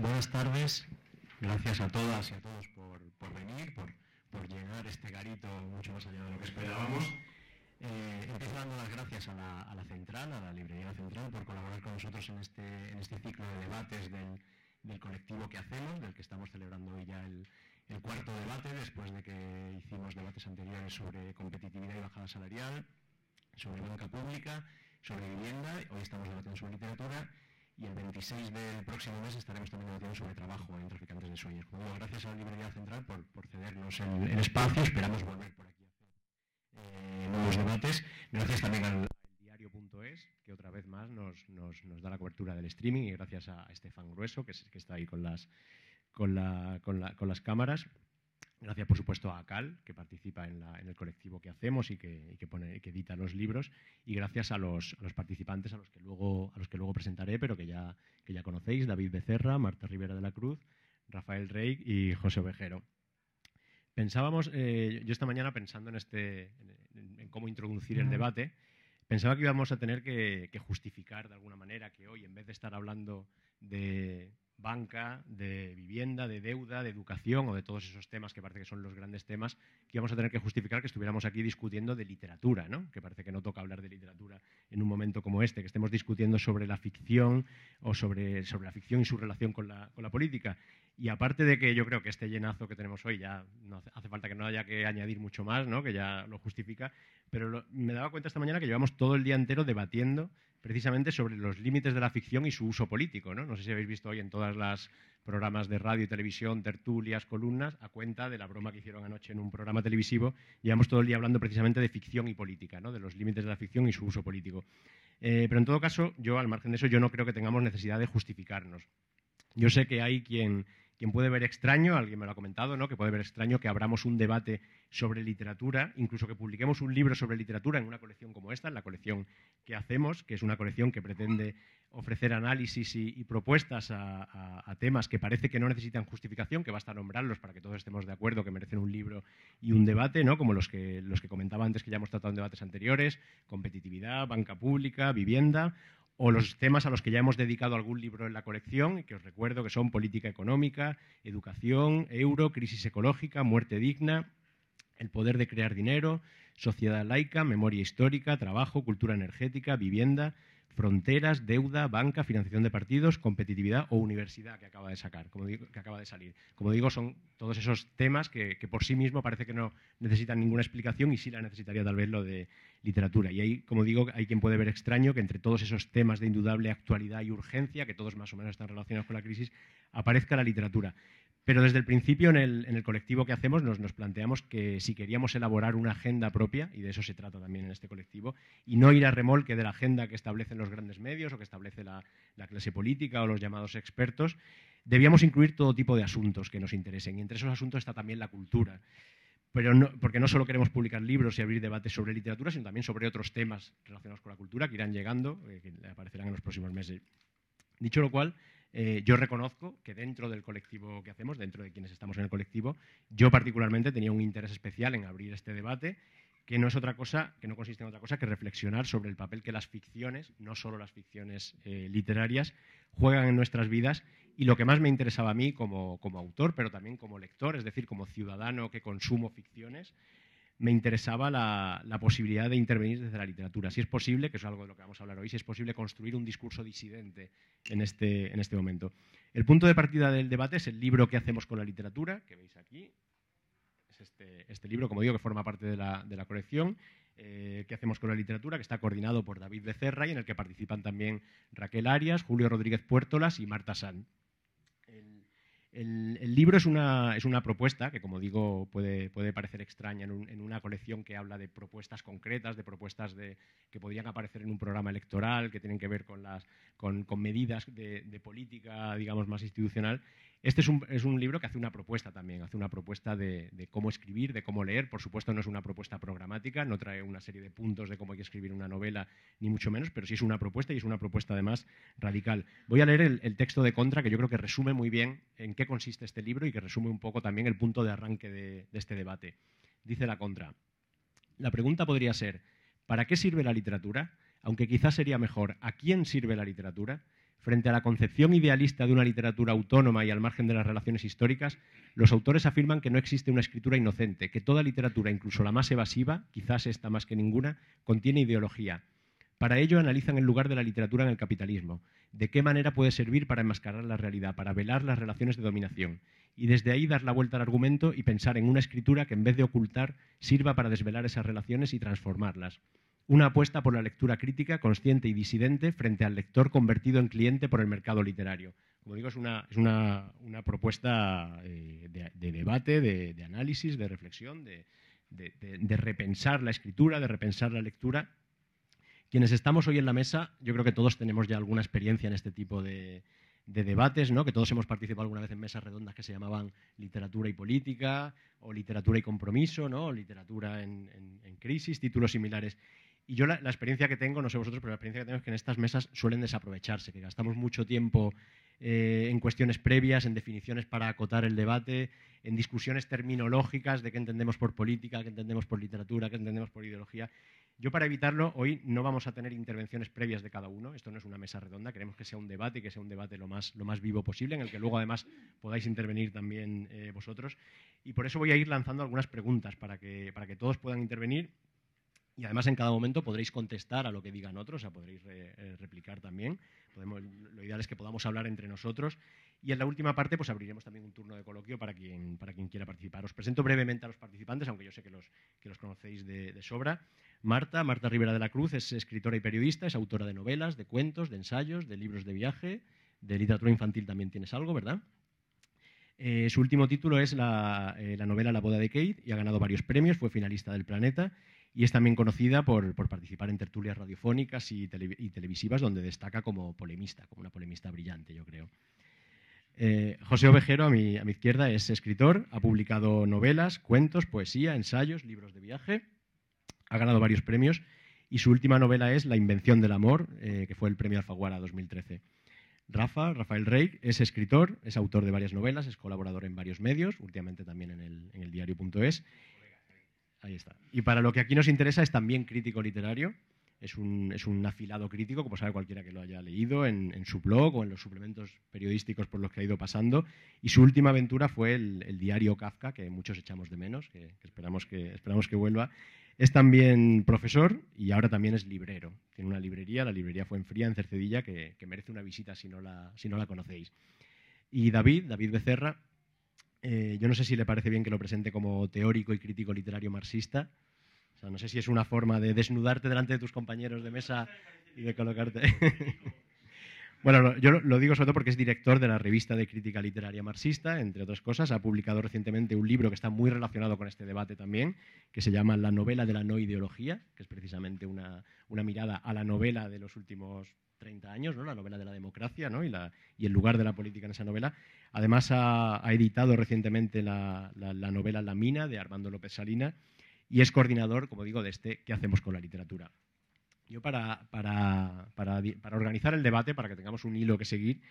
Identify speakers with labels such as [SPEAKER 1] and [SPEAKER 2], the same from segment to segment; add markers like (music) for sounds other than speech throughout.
[SPEAKER 1] Buenas tardes,
[SPEAKER 2] gracias a todas y a
[SPEAKER 3] todos por, venir, por, llenar este garito mucho más allá de lo que esperábamos. Eh, empiezo dando las gracias a la, Central, a la Librería Central, por colaborar con nosotros en este, en este ciclo de debates del, colectivo que hacemos, del que estamos celebrando hoy ya el cuarto debate, después de que hicimos debates anteriores sobre competitividad y bajada salarial, sobre banca pública, sobre vivienda, hoy estamos debatiendo sobre literatura y el 26 del próximo mes estaremos también debatiendo sobre trabajo en Traficantes de Sueños. Pues bueno, gracias a la Librería Central por, cedernos el, espacio. Esperamos volver por aquí a hacer eh, nuevos debates. Gracias también al diario.es, que otra vez más nos, nos, da la cobertura del streaming. Y gracias a Estefan Grueso, que, que está ahí con las, con, la, con, la, con las cámaras. Gracias, por supuesto, a Cal, que participa en, el colectivo que hacemos y que, edita los libros. Y gracias a los, participantes a los, que luego, presentaré, pero que ya, conocéis, David Becerra, Marta Rivera de la Cruz, Rafael Rey y José Ovejero. Pensábamos, eh, yo esta mañana pensando en, este, cómo introducir el debate, pensaba que íbamos a tener que, justificar de alguna manera que hoy, en vez de estar hablando de, banca, de vivienda, de deuda, de educación o de todos esos temas que parece que son los grandes temas que vamos a tener que justificar que estuviéramos aquí discutiendo de literatura, ¿no? que parece que no toca hablar de literatura en un momento como este, que estemos discutiendo sobre la ficción o sobre, la ficción y su relación con la, política. Y aparte de que yo creo que este llenazo que tenemos hoy ya hace, falta que no haya que añadir mucho más, ¿no? que ya lo justifica, pero me daba cuenta esta mañana que llevamos todo el día entero debatiendo precisamente sobre los límites de la ficción y su uso político. No, sé si habéis visto hoy en todas las programas de radio y televisión, tertulias, columnas, a cuenta de la broma que hicieron anoche en un programa televisivo, llevamos todo el día hablando precisamente de ficción y política, ¿no? de los límites de la ficción y su uso político. Eh, pero en todo caso, yo, al margen de eso, yo no creo que tengamos necesidad de justificarnos. Yo sé que hay quien quien puede ver extraño, alguien me lo ha comentado, ¿no? que puede ver extraño que abramos un debate sobre literatura, incluso que publiquemos un libro sobre literatura en una colección como esta, en la colección que hacemos, que es una colección que pretende ofrecer análisis y, propuestas a, temas que parece que no necesitan justificación, que basta nombrarlos para que todos estemos de acuerdo, que merecen un libro y un debate, ¿no? como los que, los que comentaba antes que ya hemos tratado en debates anteriores, competitividad, banca pública, vivienda, o los temas a los que ya hemos dedicado algún libro en la colección, que os recuerdo que son política económica, educación, euro, crisis ecológica, muerte digna, el poder de crear dinero, sociedad laica, memoria histórica, trabajo, cultura energética, vivienda, fronteras, deuda, banca, financiación de partidos, competitividad o universidad que acaba de sacar, que acaba de salir. Como digo, son todos esos temas que, que, por sí mismo parece que no necesitan ninguna explicación y sí la necesitaría tal vez lo de literatura. Y ahí, como digo, hay quien puede ver extraño que entre todos esos temas de indudable actualidad y urgencia, que todos más o menos están relacionados con la crisis, aparezca la literatura. Pero desde el principio, en el, colectivo que hacemos, nos, planteamos que si queríamos elaborar una agenda propia, y de eso se trata también en este colectivo, y no ir a remolque de la agenda que establecen los grandes medios o que establece la, la clase política o los llamados expertos, debíamos incluir todo tipo de asuntos que nos interesen. Y entre esos asuntos está también la cultura pero porque no solo queremos publicar libros y abrir debates sobre literatura, sino también sobre otros temas relacionados con la cultura que irán llegando, eh, que aparecerán en los próximos meses. Dicho lo cual, eh, yo reconozco que dentro del colectivo que hacemos, dentro de quienes estamos en el colectivo, yo particularmente tenía un interés especial en abrir este debate, que no es otra cosa, que no consiste en otra cosa que reflexionar sobre el papel que las ficciones, no solo las ficciones eh, literarias, juegan en nuestras vidas y lo que más me interesaba a mí como, autor, pero también como lector, es decir, como ciudadano que consumo ficciones, me interesaba la, posibilidad de intervenir desde la literatura. Si es posible, que es algo de lo que vamos a hablar hoy, si es posible construir un discurso disidente en este, este momento. El punto de partida del debate es el libro que hacemos con la literatura, que veis aquí. Es este, este libro, como digo, que forma parte de la, colección. Eh, que hacemos con la literatura, que está coordinado por David Becerra y en el que participan también Raquel Arias, Julio Rodríguez Puertolas y Marta San. El, libro es una, es una, propuesta que, como digo, puede, parecer extraña en, una colección que habla de propuestas concretas, de propuestas que podrían aparecer en un programa electoral, que tienen que ver con, las, con, medidas de, de política, digamos, más institucional. Este es un, libro que hace una propuesta también, hace una propuesta de, cómo escribir, de cómo leer. Por supuesto, no es una propuesta programática, no trae una serie de puntos de cómo hay que escribir una novela, ni mucho menos, pero sí es una propuesta y es una propuesta además radical. Voy a leer el, texto de Contra, que yo creo que resume muy bien en qué consiste este libro y que resume un poco también el punto de arranque de, de este debate. Dice la Contra. La pregunta podría ser, ¿para qué sirve la literatura? Aunque quizás sería mejor, ¿a quién sirve la literatura? Frente a la concepción idealista de una literatura autónoma y al margen de las relaciones históricas, los autores afirman que no existe una escritura inocente, que toda literatura, incluso la más evasiva, quizás esta más que ninguna, contiene ideología. Para ello analizan el lugar de la literatura en el capitalismo, de qué manera puede servir para enmascarar la realidad, para velar las relaciones de dominación, y desde ahí dar la vuelta al argumento y pensar en una escritura que en vez de ocultar sirva para desvelar esas relaciones y transformarlas una apuesta por la lectura crítica, consciente y disidente frente al lector convertido en cliente por el mercado literario. Como digo, es una, propuesta eh, de, debate, de, análisis, de reflexión, de, repensar la escritura, de repensar la lectura. Quienes estamos hoy en la mesa, yo creo que todos tenemos ya alguna experiencia en este tipo de, debates, que todos hemos participado alguna vez en mesas redondas que se llamaban literatura y política, o literatura y compromiso, o literatura en crisis, títulos similares. Y yo la, experiencia que tengo, no sé vosotros, pero la experiencia que tengo es que en estas mesas suelen desaprovecharse, que gastamos mucho tiempo eh, en cuestiones previas, en definiciones para acotar el debate, en discusiones terminológicas de qué entendemos por política, qué entendemos por literatura, qué entendemos por ideología. Yo para evitarlo, hoy no vamos a tener intervenciones previas de cada uno, esto no es una mesa redonda, queremos que sea un debate, y que sea un debate lo más, vivo posible, en el que luego además podáis intervenir también eh, vosotros. Y por eso voy a ir lanzando algunas preguntas para que todos puedan intervenir y además en cada momento podréis contestar a lo que digan otros, o sea, podréis eh, replicar también. lo ideal es que podamos hablar entre nosotros. Y en la última parte, pues abriremos también un turno de coloquio para quien, para quien quiera participar. Os presento brevemente a los participantes, aunque yo sé que los, conocéis de, sobra. Marta, Marta Rivera de la Cruz, es escritora y periodista, es autora de novelas, de cuentos, de ensayos, de libros de viaje, de literatura infantil también tienes algo, ¿verdad? Eh, su último título es la, eh, la novela La boda de Kate y ha ganado varios premios, fue finalista del Planeta y es también conocida por, participar en tertulias radiofónicas y, televisivas, donde destaca como polemista, como una polemista brillante, yo creo. Eh, José Ovejero, a mi, izquierda, es escritor, ha publicado novelas, cuentos, poesía, ensayos, libros de viaje, ha ganado varios premios y su última novela es La invención del amor, eh, que fue el premio Alfaguara 2013. Rafa, Rafael Rey, es escritor, es autor de varias novelas, es colaborador en varios medios, últimamente también en el, en el diario.es, Ahí está. Y para lo que aquí nos interesa es también crítico literario. Es un, afilado crítico, como sabe cualquiera que lo haya leído en, su blog o en los suplementos periodísticos por los que ha ido pasando. Y su última aventura fue el, diario Kafka, que muchos echamos de menos, que, esperamos que esperamos que vuelva. Es también profesor y ahora también es librero. Tiene una librería, la librería fue en Fría, en Cercedilla, que, que merece una visita si no la, si no la conocéis. Y David, David Becerra, eh, yo no sé si le parece bien que lo presente como teórico y crítico literario marxista. no sé si es una forma de desnudarte delante de tus compañeros de mesa y de colocarte. (laughs) bueno, yo lo digo sobre todo porque es director de la revista de crítica literaria marxista, entre otras cosas. Ha publicado recientemente un libro que está muy relacionado con este debate también, que se llama La novela de la no ideología, que es precisamente una mirada a la novela de los últimos 30 años, la novela de la democracia y, el lugar de la política en esa novela. Además, ha, editado recientemente la, novela La Mina de Armando López Salina y es coordinador, como digo, de este ¿Qué hacemos con la literatura? Yo para, organizar el debate, para que tengamos un hilo que seguir,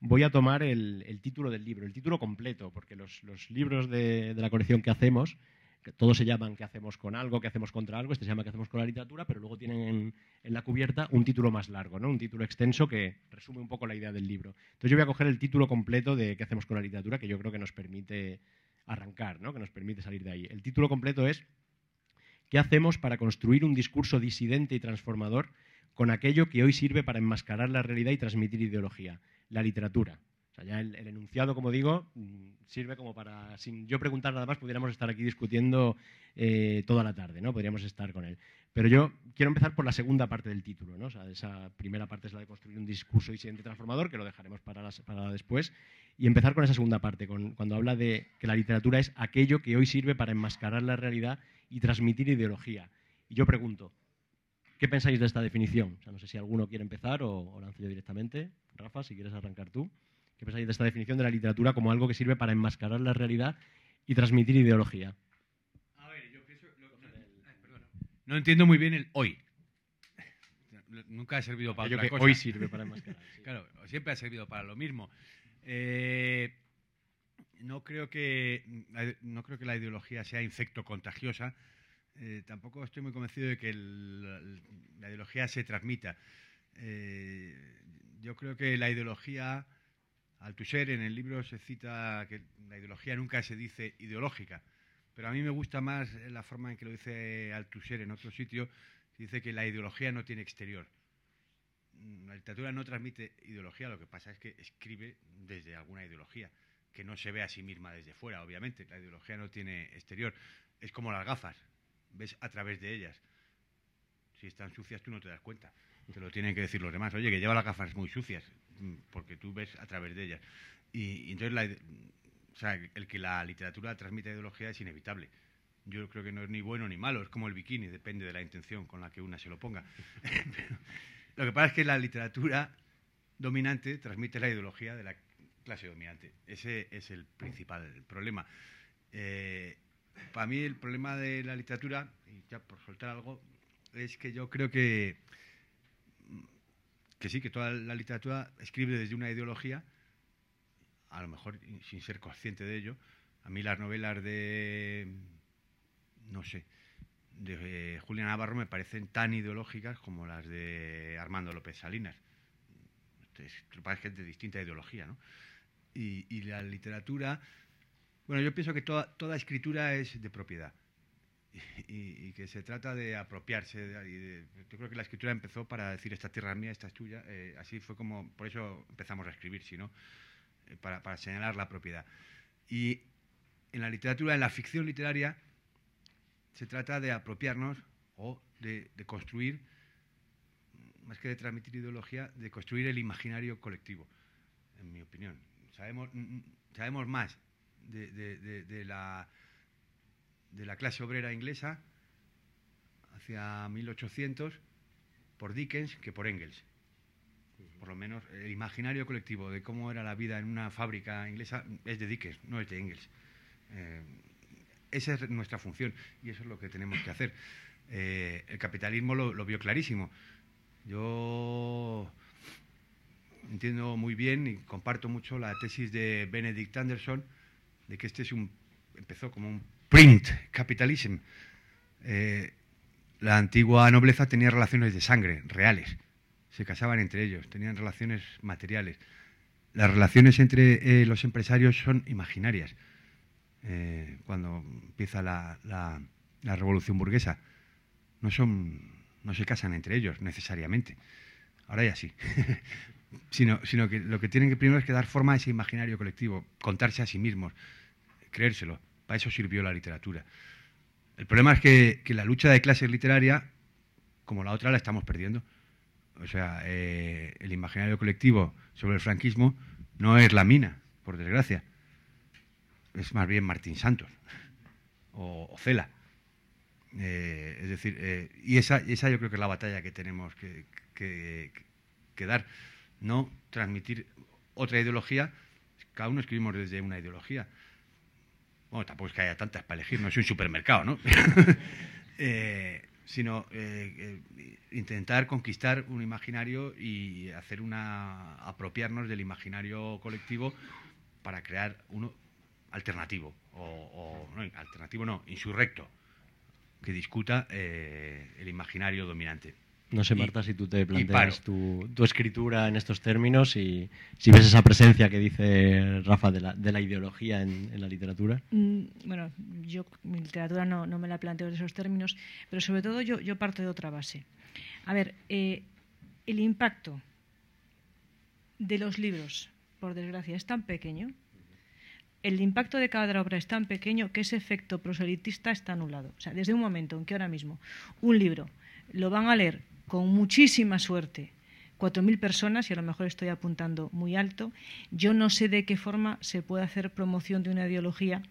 [SPEAKER 3] voy a tomar el, título del libro, el título completo, porque los, libros de la colección que hacemos que todos se llaman ¿Qué hacemos con algo? ¿Qué hacemos contra algo? Este se llama ¿Qué hacemos con la literatura? Pero luego tienen en, la cubierta un título más largo, ¿no? un título extenso que resume un poco la idea del libro. Entonces yo voy a coger el título completo de ¿Qué hacemos con la literatura? que yo creo que nos permite arrancar, que nos permite salir de ahí. El título completo es ¿Qué hacemos para construir un discurso disidente y transformador con aquello que hoy sirve para enmascarar la realidad y transmitir ideología? La literatura. O sea, ya el, enunciado, como digo, mm, sirve como para, sin yo preguntar nada más, pudiéramos estar aquí discutiendo eh, toda la tarde, ¿no? Podríamos estar con él. Pero yo quiero empezar por la segunda parte del título, ¿no? O sea, esa primera parte es la de construir un discurso y siguiente transformador, que lo dejaremos para, después, y empezar con esa segunda parte, con, cuando habla de que la literatura es aquello que hoy sirve para enmascarar la realidad y transmitir ideología. Y yo pregunto, ¿Qué pensáis de esta definición? O sea, no sé si alguno quiere empezar o, o, yo directamente. Rafa, si quieres arrancar tú. ¿Qué pensáis de esta definición de la literatura como algo que sirve para enmascarar la realidad y transmitir ideología? A ver, yo pienso...
[SPEAKER 4] no, entiendo muy bien el hoy. Nunca ha servido para otra cosa. Hoy sirve para enmascarar. (laughs) Claro, siempre ha servido para lo mismo. Eh, no creo que no creo que la ideología sea infecto contagiosa. Eh, tampoco estoy muy convencido de que la ideología se transmita. Eh, yo creo que la ideología Althusser en el libro se cita que la ideología nunca se dice ideológica, pero a mí me gusta más la forma en que lo dice Althusser en otro sitio, dice que la ideología no tiene exterior. Mm, la literatura no transmite ideología, lo que pasa es que escribe desde alguna ideología, que no se ve a sí misma desde fuera, obviamente. La ideología no tiene exterior. Es como las gafas, ves a través de ellas. Si están sucias tú no te das cuenta, te lo tienen que decir los demás. Oye, que lleva las gafas muy sucias, Mm, porque tú ves a través de ellas. Y, entonces, el que la literatura transmite ideología es inevitable. Yo creo que no es ni bueno ni malo, es como el bikini, depende de la intención con la que una se lo ponga. (laughs) lo que pasa es que la literatura dominante transmite la ideología de la clase dominante. Ese es el principal problema. Eh, para mí el problema de la literatura, y ya por soltar algo, es que yo creo que que sí, que toda la literatura escribe desde una ideología, a lo mejor sin ser consciente de ello. A mí las novelas de, no sé, de eh, Julián Navarro me parecen tan ideológicas como las de Armando López Salinas. Este, Parece que es de distinta ideología, ¿no? Y, la literatura, bueno, yo pienso que toda escritura es de propiedad y, que se trata de apropiarse. yo creo que la escritura empezó para decir, esta tierra es mía, esta es tuya. Eh, así fue como, por eso empezamos a escribir, sino no, eh, para, señalar la propiedad. Y en la literatura, en la ficción literaria, se trata de apropiarnos o de, de construir, más que de transmitir ideología, de construir el imaginario colectivo, en mi opinión. Sabemos, mm, mm, sabemos más de, de la de la clase obrera inglesa hacia 1800 por Dickens que por Engels. Por lo menos el imaginario colectivo de cómo era la vida en una fábrica inglesa es de Dickens, no es de Engels. Eh, esa es nuestra función y eso es lo que tenemos que hacer. Eh, el capitalismo lo, lo, vio clarísimo. Yo entiendo muy bien y comparto mucho la tesis de Benedict Anderson de que este es un empezó como un print capitalism. Eh, la antigua nobleza tenía relaciones de sangre reales, se casaban entre ellos, tenían relaciones materiales. Las relaciones entre eh, los empresarios son imaginarias eh, cuando empieza la, revolución burguesa. No, son, no se casan entre ellos necesariamente. Ahora ya sí. (laughs) sino, sino que lo que tienen que primero es que dar forma a ese imaginario colectivo, contarse a sí mismos, creérselo. Para eso sirvió la literatura. El problema es que, la lucha de clases literaria, como la otra, la estamos perdiendo. O sea, eh, el imaginario colectivo sobre el franquismo no es la mina, por desgracia. Es más bien Martín Santos o, Cela. Eh, es decir, eh, y esa, esa yo creo que es la batalla que tenemos que, que dar. No transmitir otra ideología, cada uno escribimos desde una ideología bueno, tampoco es que haya tantas para elegir, no es un supermercado, ¿no? (laughs) Eh, sino eh, eh, intentar conquistar un imaginario y hacer una apropiarnos del imaginario colectivo para crear uno alternativo o, no, alternativo no insurrecto que discuta el imaginario dominante no sé, Marta, si tú te planteas
[SPEAKER 3] tu, escritura en estos términos y si ves esa presencia que dice Rafa de la, ideología en, la literatura.
[SPEAKER 1] Mm, bueno, yo mi literatura no, me la planteo en esos términos, pero sobre todo yo, parto de otra base. A ver, eh, el impacto de los libros, por desgracia, es tan pequeño, el impacto de cada obra es tan pequeño que ese efecto proselitista está anulado. O sea, desde un momento en que ahora mismo un libro lo van a leer con muchísima suerte, 4.000 personas, y a lo mejor estoy apuntando muy alto, yo no sé de qué forma se puede hacer promoción de una ideología.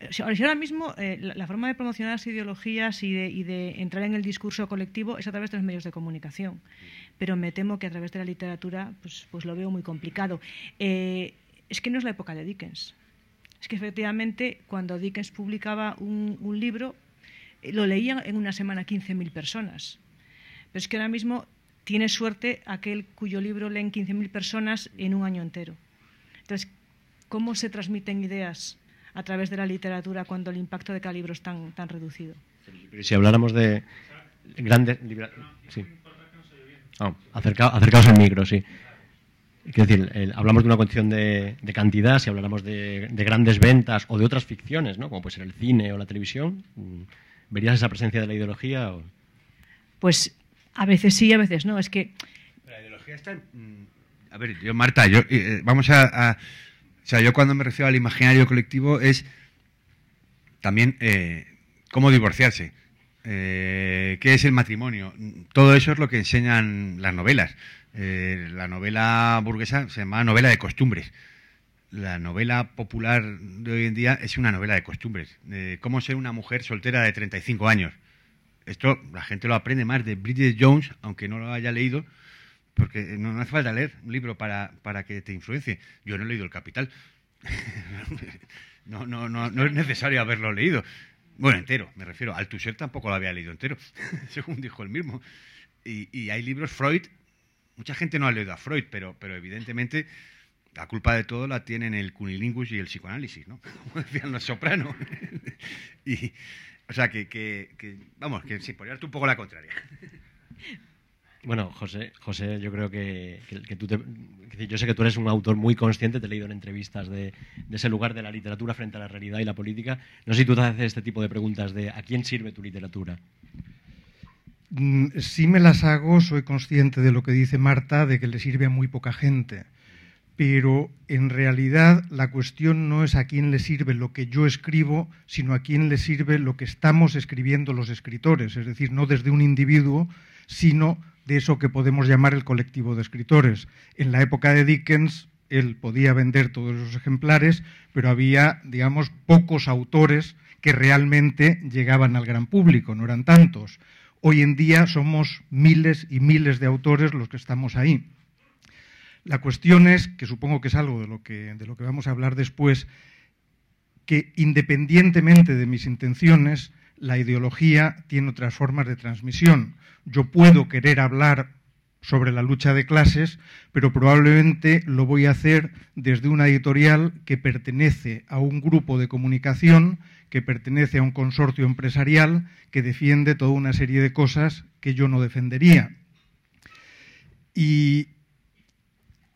[SPEAKER 1] Eh, ahora mismo eh, la, forma de promocionar las ideologías y de, entrar en el discurso colectivo es a través de los medios de comunicación, pero me temo que a través de la literatura pues, pues lo veo muy complicado. Eh, es que no es la época de Dickens. Es que efectivamente cuando Dickens publicaba un, un libro, lo leían en una semana 15.000 personas pero es que ahora mismo tiene suerte aquel cuyo libro leen 15.000 personas en un año entero. Entonces, ¿cómo se transmiten ideas a través de la literatura cuando el impacto de cada libro es tan, reducido?
[SPEAKER 3] si habláramos de grandes... Sí. Ah, acercaos al micro, sí. Quiero decir, hablamos de una condición de, cantidad, si habláramos de, grandes ventas o de otras ficciones, ¿no? como puede ser el cine o la televisión, ¿verías esa presencia de la ideología?
[SPEAKER 1] Pues a veces sí, a veces no. Es que. La ideología
[SPEAKER 4] está. Mm, a ver, yo, Marta, yo, eh, eh, vamos a, O sea, yo cuando me refiero al imaginario colectivo es también eh, cómo divorciarse. qué es el matrimonio. Todo eso es lo que enseñan las novelas. la novela burguesa se llama novela de costumbres. La novela popular de hoy en día es una novela de costumbres. cómo ser una mujer soltera de 35 años. Esto la gente lo aprende más de Bridget Jones, aunque no lo haya leído, porque no, hace falta leer un libro para, para, que te influencie. Yo no he leído El Capital. (laughs) no, no, no, es necesario haberlo leído. Bueno, entero, me refiero. al Althusser tampoco lo había leído entero, (laughs) según dijo él mismo. Y, hay libros, Freud, mucha gente no ha leído a Freud, pero, pero evidentemente la culpa de todo la tienen el cunilingus y el psicoanálisis, ¿no? (laughs) Como decían los sopranos. y o sea, que, vamos, que sí, ponerte un poco la contraria.
[SPEAKER 3] Bueno, José, José yo creo que, tú yo sé que tú eres un autor muy consciente, te he leído en entrevistas de, de, ese lugar de la literatura frente a la realidad y la política. No sé si tú te haces este tipo de preguntas de ¿a quién sirve tu literatura?
[SPEAKER 2] Mm, si me las hago, soy consciente de lo que dice Marta, de que le sirve a muy poca gente pero en realidad la cuestión no es a quién le sirve lo que yo escribo, sino a quién le sirve lo que estamos escribiendo los escritores, es decir, no desde un individuo, sino de eso que podemos llamar el colectivo de escritores. En la época de Dickens, él podía vender todos los ejemplares, pero había, digamos, pocos autores que realmente llegaban al gran público, no eran tantos. Hoy en día somos miles y miles de autores los que estamos ahí. La cuestión es, que supongo que es algo de lo que, vamos a hablar después, que independientemente de mis intenciones, la ideología tiene otras formas de transmisión. Yo puedo querer hablar sobre la lucha de clases, pero probablemente lo voy a hacer desde una editorial que pertenece a un grupo de comunicación, que pertenece a un consorcio empresarial, que defiende toda una serie de cosas que yo no defendería. Y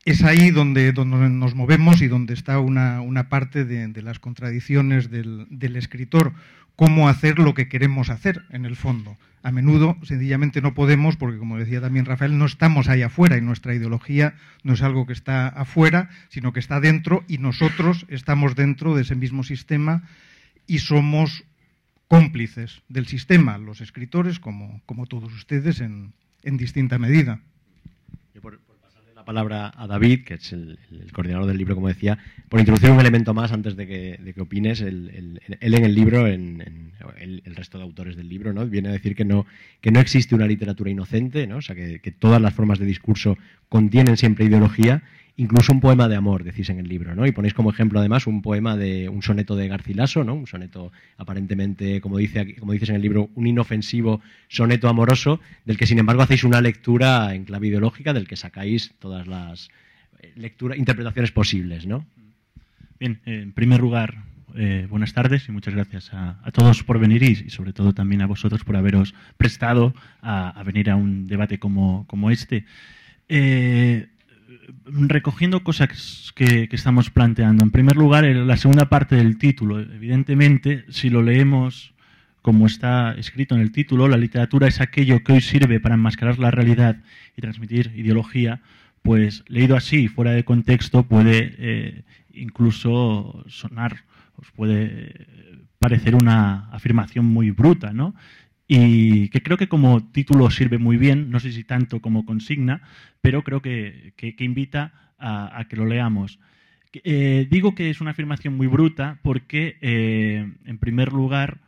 [SPEAKER 2] es ahí donde, nos movemos y donde está una, parte de, las contradicciones del, escritor, cómo hacer lo que queremos hacer en el fondo. A menudo sencillamente no podemos, porque como decía también Rafael, no estamos ahí afuera y nuestra ideología no es algo que está afuera, sino que está dentro y nosotros estamos dentro de ese mismo sistema y somos cómplices del sistema, los escritores como, todos ustedes en distinta medida
[SPEAKER 3] palabra a David, que es el, coordinador del libro, como decía, por introducir un elemento más antes de que, opines. Él, en el libro, en, el, resto de autores del libro, ¿no? viene a decir que no, que no existe una literatura inocente, ¿no? o sea, que todas las formas de discurso contienen siempre ideología incluso un poema de amor, decís en el libro, ¿no? Y ponéis como ejemplo además un poema de un soneto de Garcilaso, ¿no? Un soneto aparentemente, como dice como dices en el libro, un inofensivo soneto amoroso, del que sin embargo hacéis una lectura en clave ideológica, del que sacáis todas
[SPEAKER 5] las eh, lecturas, interpretaciones posibles, ¿no? Bien, en primer lugar, eh, buenas tardes y muchas gracias a, todos por venir y, sobre todo también a vosotros por haberos prestado a, venir a un debate como, como este. Eh, recogiendo cosas que, estamos planteando. En primer lugar, la segunda parte del título. Evidentemente, si lo leemos como está escrito en el título, la literatura es aquello que hoy sirve para enmascarar la realidad y transmitir ideología, pues leído así, fuera de contexto, puede eh, incluso sonar, os puede eh, parecer una afirmación muy bruta, ¿no? y que creo que como título sirve muy bien, no sé si tanto como consigna, pero creo que, invita a, que lo leamos. Eh, digo que es una afirmación muy bruta porque, eh, en primer lugar,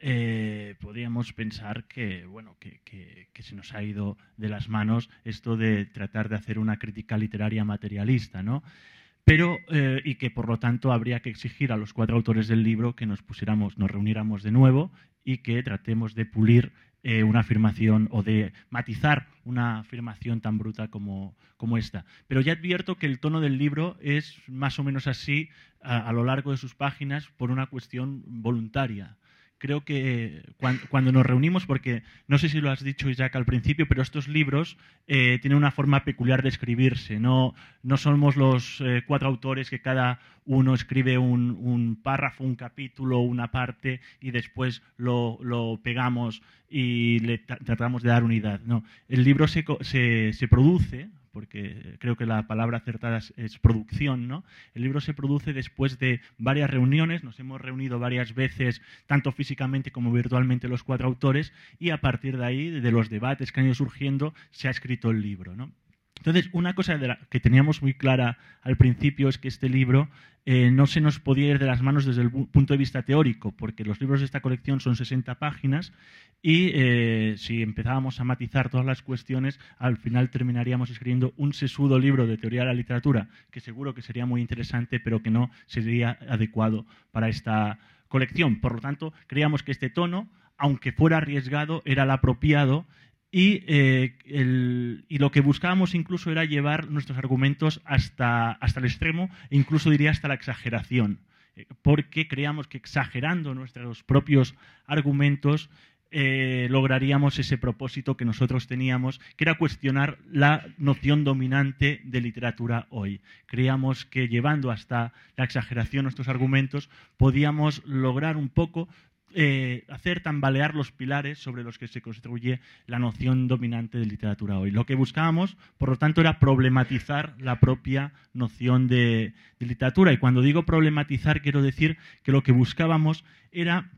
[SPEAKER 5] eh, podríamos pensar que, bueno, que, se nos ha ido de las manos esto de tratar de hacer una crítica literaria materialista, ¿no? pero eh, y que por lo tanto habría que exigir a los cuatro autores del libro que nos pusiéramos, nos reuniéramos de nuevo y que tratemos de pulir eh, una afirmación o de matizar una afirmación tan bruta como, esta. Pero ya advierto que el tono del libro es más o menos así a lo largo de sus páginas por una cuestión voluntaria creo que cuando, nos reunimos, porque no sé si lo has dicho Isaac al principio, pero estos libros eh, tienen una forma peculiar de escribirse. No, no somos los eh, cuatro autores que cada uno escribe un, párrafo, un capítulo, una parte y después lo, pegamos y le tratamos de dar unidad. No, el libro se, se produce porque eh, creo que la palabra acertada es, producción, ¿no? El libro se produce después de varias reuniones, nos hemos reunido varias veces, tanto físicamente como virtualmente los cuatro autores, y a partir de ahí, de los debates que han ido surgiendo, se ha escrito el libro, ¿no? Entonces, una cosa que teníamos muy clara al principio es que este libro eh, no se nos podía ir de las manos desde el punto de vista teórico, porque los libros de esta colección son 60 páginas y eh, si empezábamos a matizar todas las cuestiones, al final terminaríamos escribiendo un sesudo libro de teoría de la literatura, que seguro que sería muy interesante, pero que no sería adecuado para esta colección. Por lo tanto, creíamos que este tono, aunque fuera arriesgado, era el apropiado eh, y, lo que buscábamos incluso era llevar nuestros argumentos hasta, el extremo, e incluso diría hasta la exageración, eh, porque creíamos que exagerando nuestros propios argumentos eh, lograríamos ese propósito que nosotros teníamos, que era cuestionar la noción dominante de literatura hoy. Creíamos que llevando hasta la exageración nuestros argumentos podíamos lograr un poco eh, hacer tambalear los pilares sobre los que se construye la noción dominante de literatura hoy. Lo que buscábamos, por lo tanto, era problematizar la propia noción de, literatura. Y cuando digo problematizar, quiero decir que lo que buscábamos era...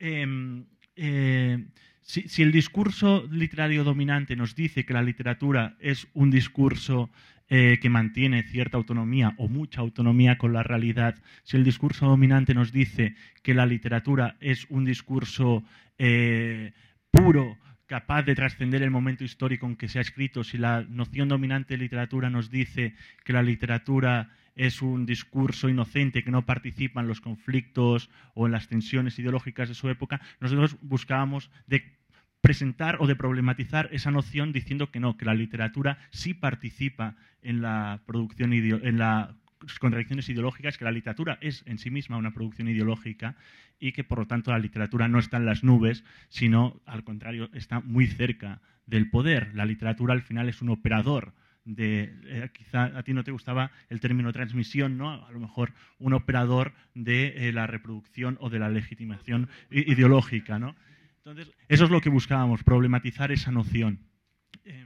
[SPEAKER 5] Em, eh, si, el discurso literario dominante nos dice que la literatura es un discurso eh, que mantiene cierta autonomía o mucha autonomía con la realidad, si el discurso dominante nos dice que la literatura es un discurso eh, puro, capaz de trascender el momento histórico en que se ha escrito, si la noción dominante de literatura nos dice que la literatura es un discurso inocente que no participa en los conflictos o en las tensiones ideológicas de su época, nosotros buscábamos de presentar o de problematizar esa noción diciendo que no, que la literatura sí participa en la producción en la contradicciones ideológicas, que la literatura es en sí misma una producción ideológica y que por lo tanto la literatura no está en las nubes, sino al contrario está muy cerca del poder. La literatura al final es un operador de, eh, quizá a ti no te gustaba el término transmisión, ¿no? A lo mejor un operador de eh, la reproducción o de la legitimación ideológica, ¿no? Entonces, eso es lo que buscábamos, problematizar esa noción. Eh,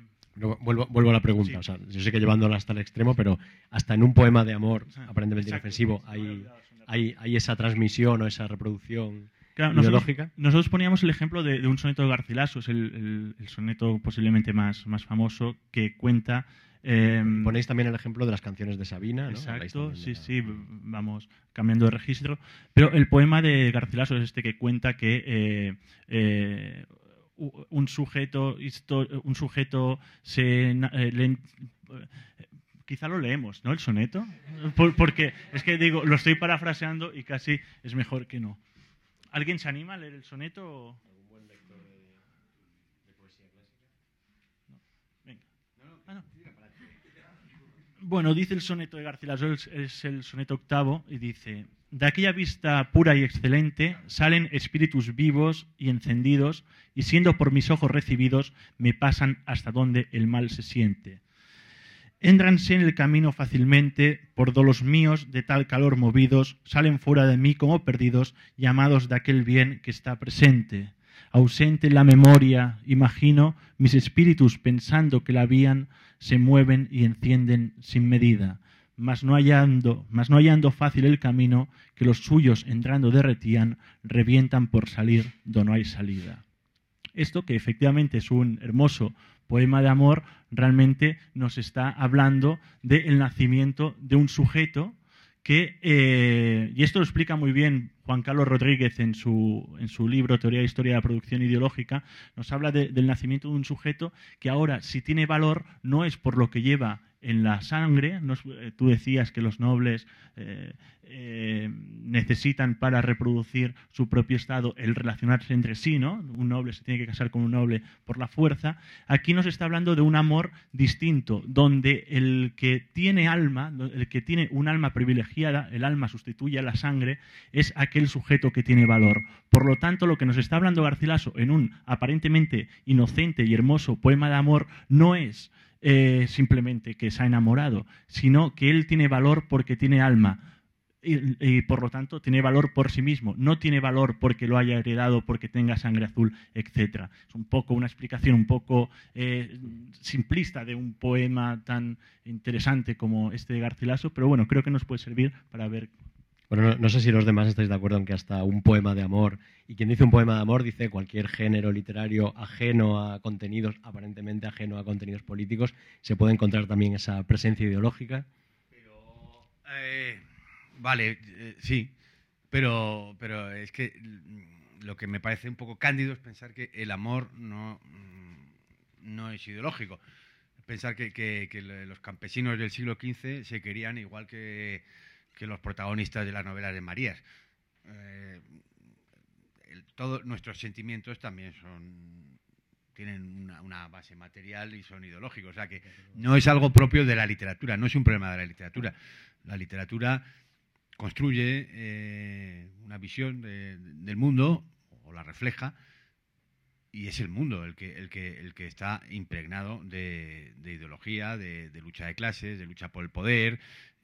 [SPEAKER 3] vuelvo, a la pregunta. O sea, yo sé que llevándola hasta el extremo, pero hasta en un poema de amor aparentemente inofensivo hay, esa transmisión o esa reproducción ideológica.
[SPEAKER 5] Nosotros, poníamos el ejemplo de, un soneto de Garcilaso, es el, soneto posiblemente más, más famoso, que cuenta Em, Ponéis también el ejemplo de las canciones de Sabina, ¿no? Exacto, sí, sí, vamos cambiando de registro. Pero el poema de Garcilaso es este que cuenta que eh, eh, un sujeto, un sujeto se, eh, quizá lo leemos, ¿no? El soneto. porque es que digo, lo estoy parafraseando y casi es mejor que no. ¿Alguien se anima a leer el soneto? ¿Algún buen lector de, poesía Venga. Ah, bueno, dice el soneto de Garcilaso, es el soneto octavo, y dice, de aquella vista pura y excelente salen espíritus vivos y encendidos, y siendo por mis ojos recibidos, me pasan hasta donde el mal se siente. Éndranse en el camino fácilmente, por dolos míos de tal calor movidos, salen fuera de mí como perdidos, llamados de aquel bien que está presente ausente la memoria, imagino, mis espíritus pensando que la habían, se mueven y encienden sin medida. Mas no, hallando, mas no hallando fácil el camino, que los suyos entrando derretían, revientan por salir donde no hay salida. Esto, que efectivamente es un hermoso poema de amor, realmente nos está hablando del nacimiento de un sujeto que, eh, y esto lo explica muy bien Juan Carlos Rodríguez en su, en su libro Teoría e Historia de la Producción Ideológica, nos habla del nacimiento de un sujeto que ahora, si tiene valor, no es por lo que lleva en la sangre. Eh, tú decías que los nobles eh, eh, necesitan para reproducir su propio estado el relacionarse entre sí, ¿no? Un noble se tiene que casar con un noble por la fuerza. Aquí nos está hablando de un amor distinto, donde el que tiene alma, el que tiene un alma privilegiada, el alma sustituye a la sangre, es aquel sujeto que tiene valor. Por lo tanto, lo que nos está hablando Garcilaso en un aparentemente inocente y hermoso poema de amor no es eh, simplemente que se ha enamorado, sino que él tiene valor porque tiene alma. Y, por lo tanto tiene valor por sí mismo, no tiene valor porque lo haya heredado, porque tenga sangre azul, etc. Es un poco una explicación un poco eh, simplista de un poema tan interesante como este de Garcilaso, pero bueno, creo que nos puede servir para ver
[SPEAKER 3] bueno, no, sé si los demás estáis de acuerdo en que hasta un poema de amor, y quien dice un poema de amor dice cualquier género literario ajeno a contenidos, aparentemente ajeno a contenidos políticos, se puede encontrar también esa presencia ideológica. Pero, eh, vale, eh, sí,
[SPEAKER 4] pero, pero es que lo que me parece un poco cándido es pensar que el amor no, mm, no es ideológico. Pensar que, que los campesinos del siglo XV se querían igual que que los protagonistas de las novelas de Marías. Eh, todos nuestros sentimientos también son tienen una, base material y son ideológicos. O sea que no es algo propio de la literatura, no es un problema de la literatura. La literatura construye eh, una visión del mundo o la refleja y es el mundo el que, el que, el que está impregnado de, ideología, de, lucha de clases, de lucha por el poder,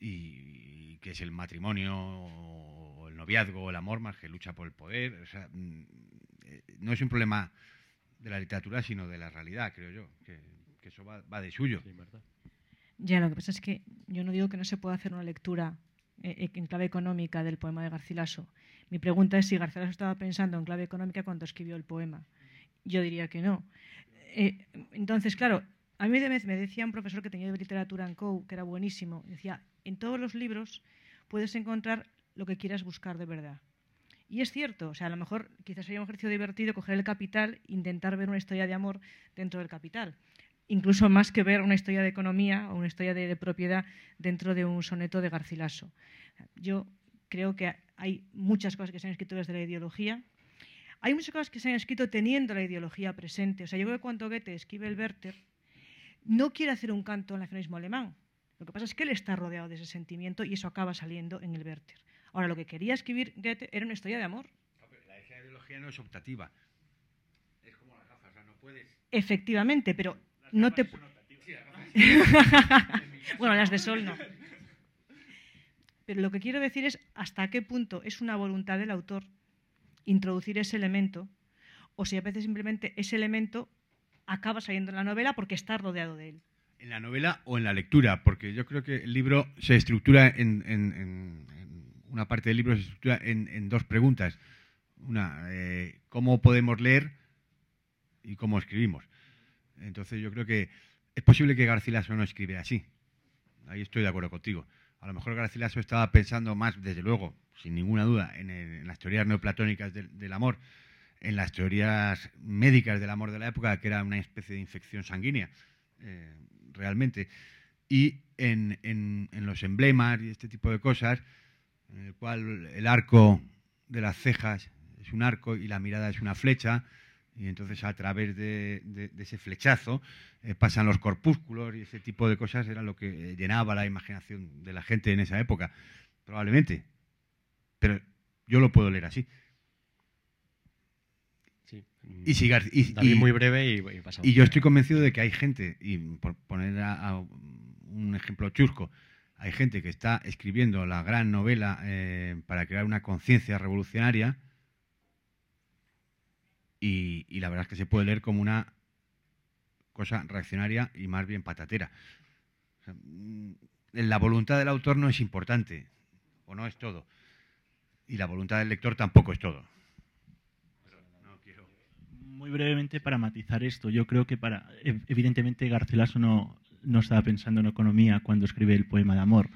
[SPEAKER 4] y que es el matrimonio o el noviazgo el amor más que lucha por el poder. O sea, mm, eh, no es un problema de la literatura, sino de la realidad, creo yo, que, eso va, de suyo.
[SPEAKER 1] ya, lo que pasa es que yo no digo que no se pueda hacer una lectura eh, eh, en clave económica del poema de Garcilaso. Mi pregunta es si Garcilaso estaba pensando en clave económica cuando escribió el poema. Yo diría que no. entonces, claro, a mí de vez me decía un profesor que tenía de literatura en COU, que era buenísimo, decía, en todos los libros puedes encontrar lo que quieras buscar de verdad. Y es cierto, o sea, a lo mejor quizás sería un ejercicio divertido coger el capital, e intentar ver una historia de amor dentro del capital, incluso más que ver una historia de economía o una historia de, propiedad dentro de un soneto de Garcilaso. Yo creo que hay muchas cosas que se han escrito desde la ideología, hay muchas cosas que se han escrito teniendo la ideología presente. O sea, yo creo que cuando Goethe escribe el Werther, no quiere hacer un canto al nacionalismo alemán. Lo que pasa es que él está rodeado de ese sentimiento y eso acaba saliendo en el Werther. Ahora, lo que quería escribir Goethe era una historia de amor.
[SPEAKER 4] La ideología no es optativa. Es como las gafas, o sea, no
[SPEAKER 1] puedes. Efectivamente, pero no te. (laughs) bueno, las de sol no. Pero lo que quiero decir es hasta qué punto es una voluntad del autor introducir ese elemento o si a veces simplemente ese elemento acaba saliendo en la novela porque está rodeado de él.
[SPEAKER 4] En la novela o en la lectura, porque yo creo que el libro se estructura en, una parte del libro se estructura en, dos preguntas. Una, eh, ¿cómo podemos leer y cómo escribimos? Entonces yo creo que es posible que Garcilaso no escribe así. Ahí estoy de acuerdo contigo. A lo mejor Garcilaso estaba pensando más, desde luego, sin ninguna duda, en, las teorías neoplatónicas del amor, en las teorías médicas del amor de la época, que era una especie de infección sanguínea, eh, realmente, y en, en, los emblemas y este tipo de cosas, en el cual el arco de las cejas es un arco y la mirada es una flecha, y entonces a través de, ese flechazo eh, pasan los corpúsculos y ese tipo de cosas era lo que llenaba la imaginación de la gente en esa época, probablemente. Pero yo lo puedo leer así.
[SPEAKER 3] Mm, y, muy breve y, yo estoy
[SPEAKER 4] convencido de que hay gente, y por poner un ejemplo chusco, hay gente que está escribiendo la gran novela eh, para crear una conciencia revolucionaria y, la verdad es que se puede leer como una cosa reaccionaria y más bien patatera. Mm, la voluntad del autor no es importante, o no es todo, y la voluntad del lector tampoco es todo
[SPEAKER 5] muy brevemente para matizar esto. Yo creo que para. Evidentemente Garcilaso no, no estaba pensando en economía cuando escribe el poema de amor.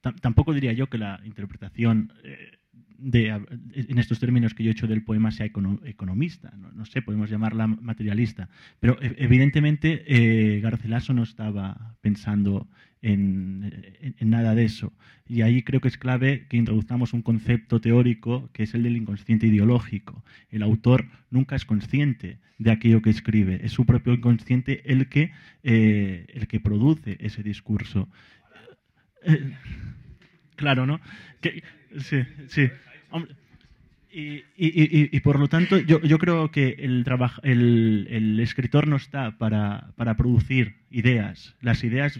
[SPEAKER 5] tampoco diría yo que la interpretación. Eh, en estos términos que yo he hecho del poema sea economista, no, sé, podemos llamarla materialista, pero e, evidentemente eh, Garcilaso no estaba pensando en, nada de eso. Y ahí creo que es clave que introduzcamos un concepto teórico que es el del inconsciente ideológico. El autor nunca es consciente de aquello que escribe, es su propio inconsciente el que, eh, el que produce ese discurso. Eh, eh, Claro, ¿no? sí, sí. y, y, y, y, por lo tanto, yo, yo creo que el, el, el escritor no está para, para producir ideas. Las ideas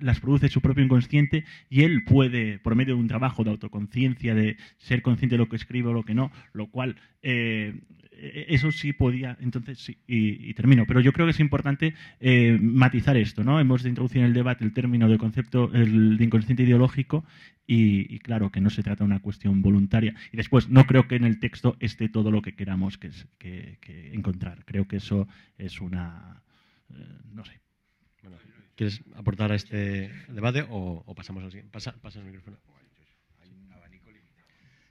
[SPEAKER 5] las produce su propio inconsciente y él puede, por medio de un trabajo de autoconciencia, de ser consciente de lo que escribe o lo que no, lo cual eh, eso sí podía, entonces sí, y, termino. Pero yo creo que es importante eh, matizar esto, ¿no? Hemos de introducir en el debate el término del concepto el, de inconsciente ideológico y, claro que no se trata de una cuestión voluntaria. Y después, no creo que en el texto esté todo lo que queramos que, encontrar. Creo que eso es una... Eh, no sé.
[SPEAKER 3] ¿Quieres aportar a este debate o, pasamos al siguiente? Pasa, el micrófono.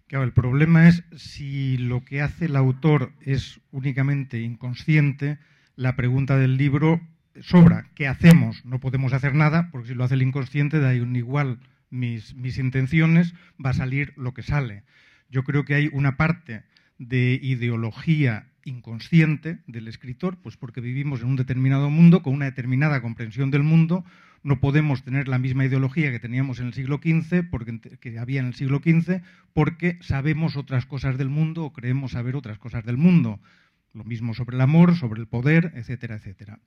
[SPEAKER 2] Claro, el problema es si lo que hace el autor es únicamente inconsciente, la pregunta del libro sobra. ¿Qué hacemos? No podemos hacer nada, porque si lo hace el inconsciente, da igual mis, mis intenciones, va a salir lo que sale. Yo creo que hay una parte de ideología inconsciente del escritor, pues porque vivimos en un determinado mundo, con una determinada comprensión del mundo, no podemos tener la misma ideología que teníamos en el siglo XV, porque, que había en el siglo XV, porque sabemos otras cosas del mundo o creemos saber otras cosas del mundo. Lo mismo sobre el amor, sobre el poder, etcétera, etcétera.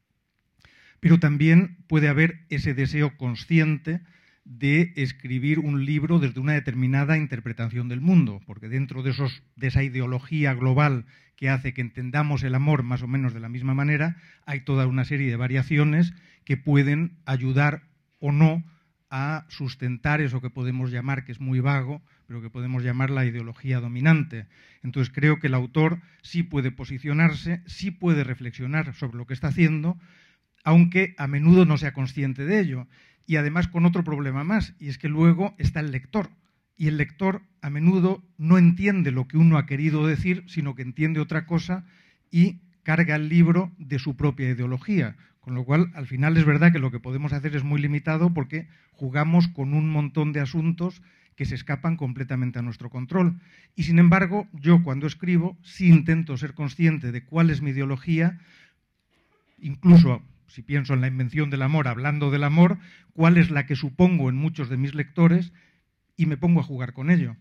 [SPEAKER 2] Pero también puede haber ese deseo consciente de escribir un libro desde una determinada interpretación del mundo, porque dentro de, esa ideología global que hace que entendamos el amor más o menos de la misma manera, hay toda una serie de variaciones que pueden ayudar o no a sustentar eso que podemos llamar, que es muy vago, pero que podemos llamar la ideología dominante. Entonces creo que el autor sí puede posicionarse, sí puede reflexionar sobre lo que está haciendo, aunque a menudo no sea consciente de ello y además con otro problema más, y es que luego está el lector. Y el lector a menudo no entiende lo que uno ha querido decir, sino que entiende otra cosa y carga el libro de su propia ideología. Con lo cual, al final es verdad que lo que podemos hacer es muy limitado porque jugamos con un montón de asuntos que se escapan completamente a nuestro control. Y sin embargo, yo cuando escribo sí intento ser consciente de cuál es mi ideología, incluso si pienso en la invención del amor, hablando del amor, cuál es la que supongo en muchos de mis lectores y me pongo a jugar con ello,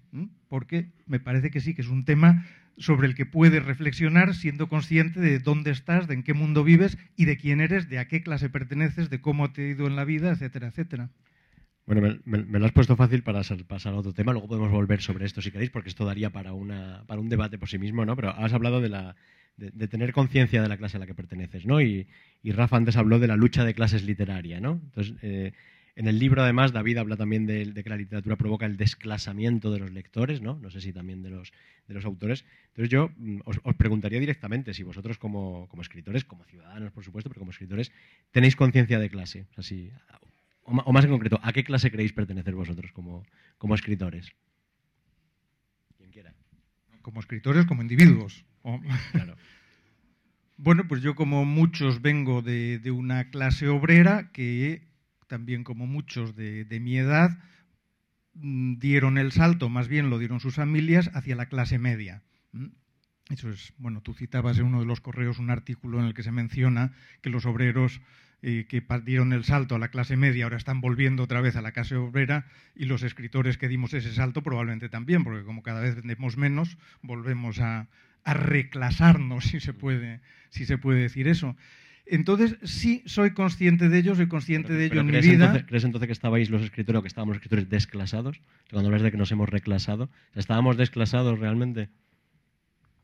[SPEAKER 2] porque me parece que sí, que es un tema sobre el que puedes reflexionar siendo consciente de dónde estás, de en qué mundo vives y de quién eres, de a qué clase perteneces, de cómo te ha ido en la vida, etcétera, etcétera.
[SPEAKER 3] Bueno, me, lo has puesto fácil para pasar a otro tema, luego podemos volver sobre esto si queréis, porque esto daría para un debate por sí mismo, ¿no? Pero has hablado de la de, tener conciencia de la clase a la que perteneces, ¿no? Y, y, Rafa antes habló de la lucha de clases literaria, ¿no? Eh, en el libro, además, David habla también de, que la literatura provoca el desclasamiento de los lectores, ¿no? No sé si también de los, de los autores. Entonces yo mm, os, preguntaría directamente si vosotros como, escritores, como ciudadanos, por supuesto, pero como escritores, tenéis conciencia de clase. O, más en concreto, ¿a qué clase creéis pertenecer vosotros como escritores?
[SPEAKER 2] como escritores, como individuos. (laughs) bueno, pues yo como muchos vengo de, una clase obrera que también como muchos de, de mi edad mm, dieron el salto, más bien lo dieron sus familias, hacia la clase media. Eso es, bueno, tú citabas en uno de los correos un artículo en el que se menciona que los obreros eh, que dieron el salto a la clase media ahora están volviendo otra vez a la clase obrera y los escritores que dimos ese salto probablemente también, porque como cada vez vendemos menos, volvemos a, a reclasarnos, (laughs) si se, mm. puede, si se puede decir eso. Entonces, sí, soy consciente de ello, soy consciente de ello en mi vida.
[SPEAKER 3] ¿Crees entonces que estabais los escritores o que estábamos los escritores desclasados? Cuando hablas de que nos hemos reclasado, ¿estábamos desclasados realmente?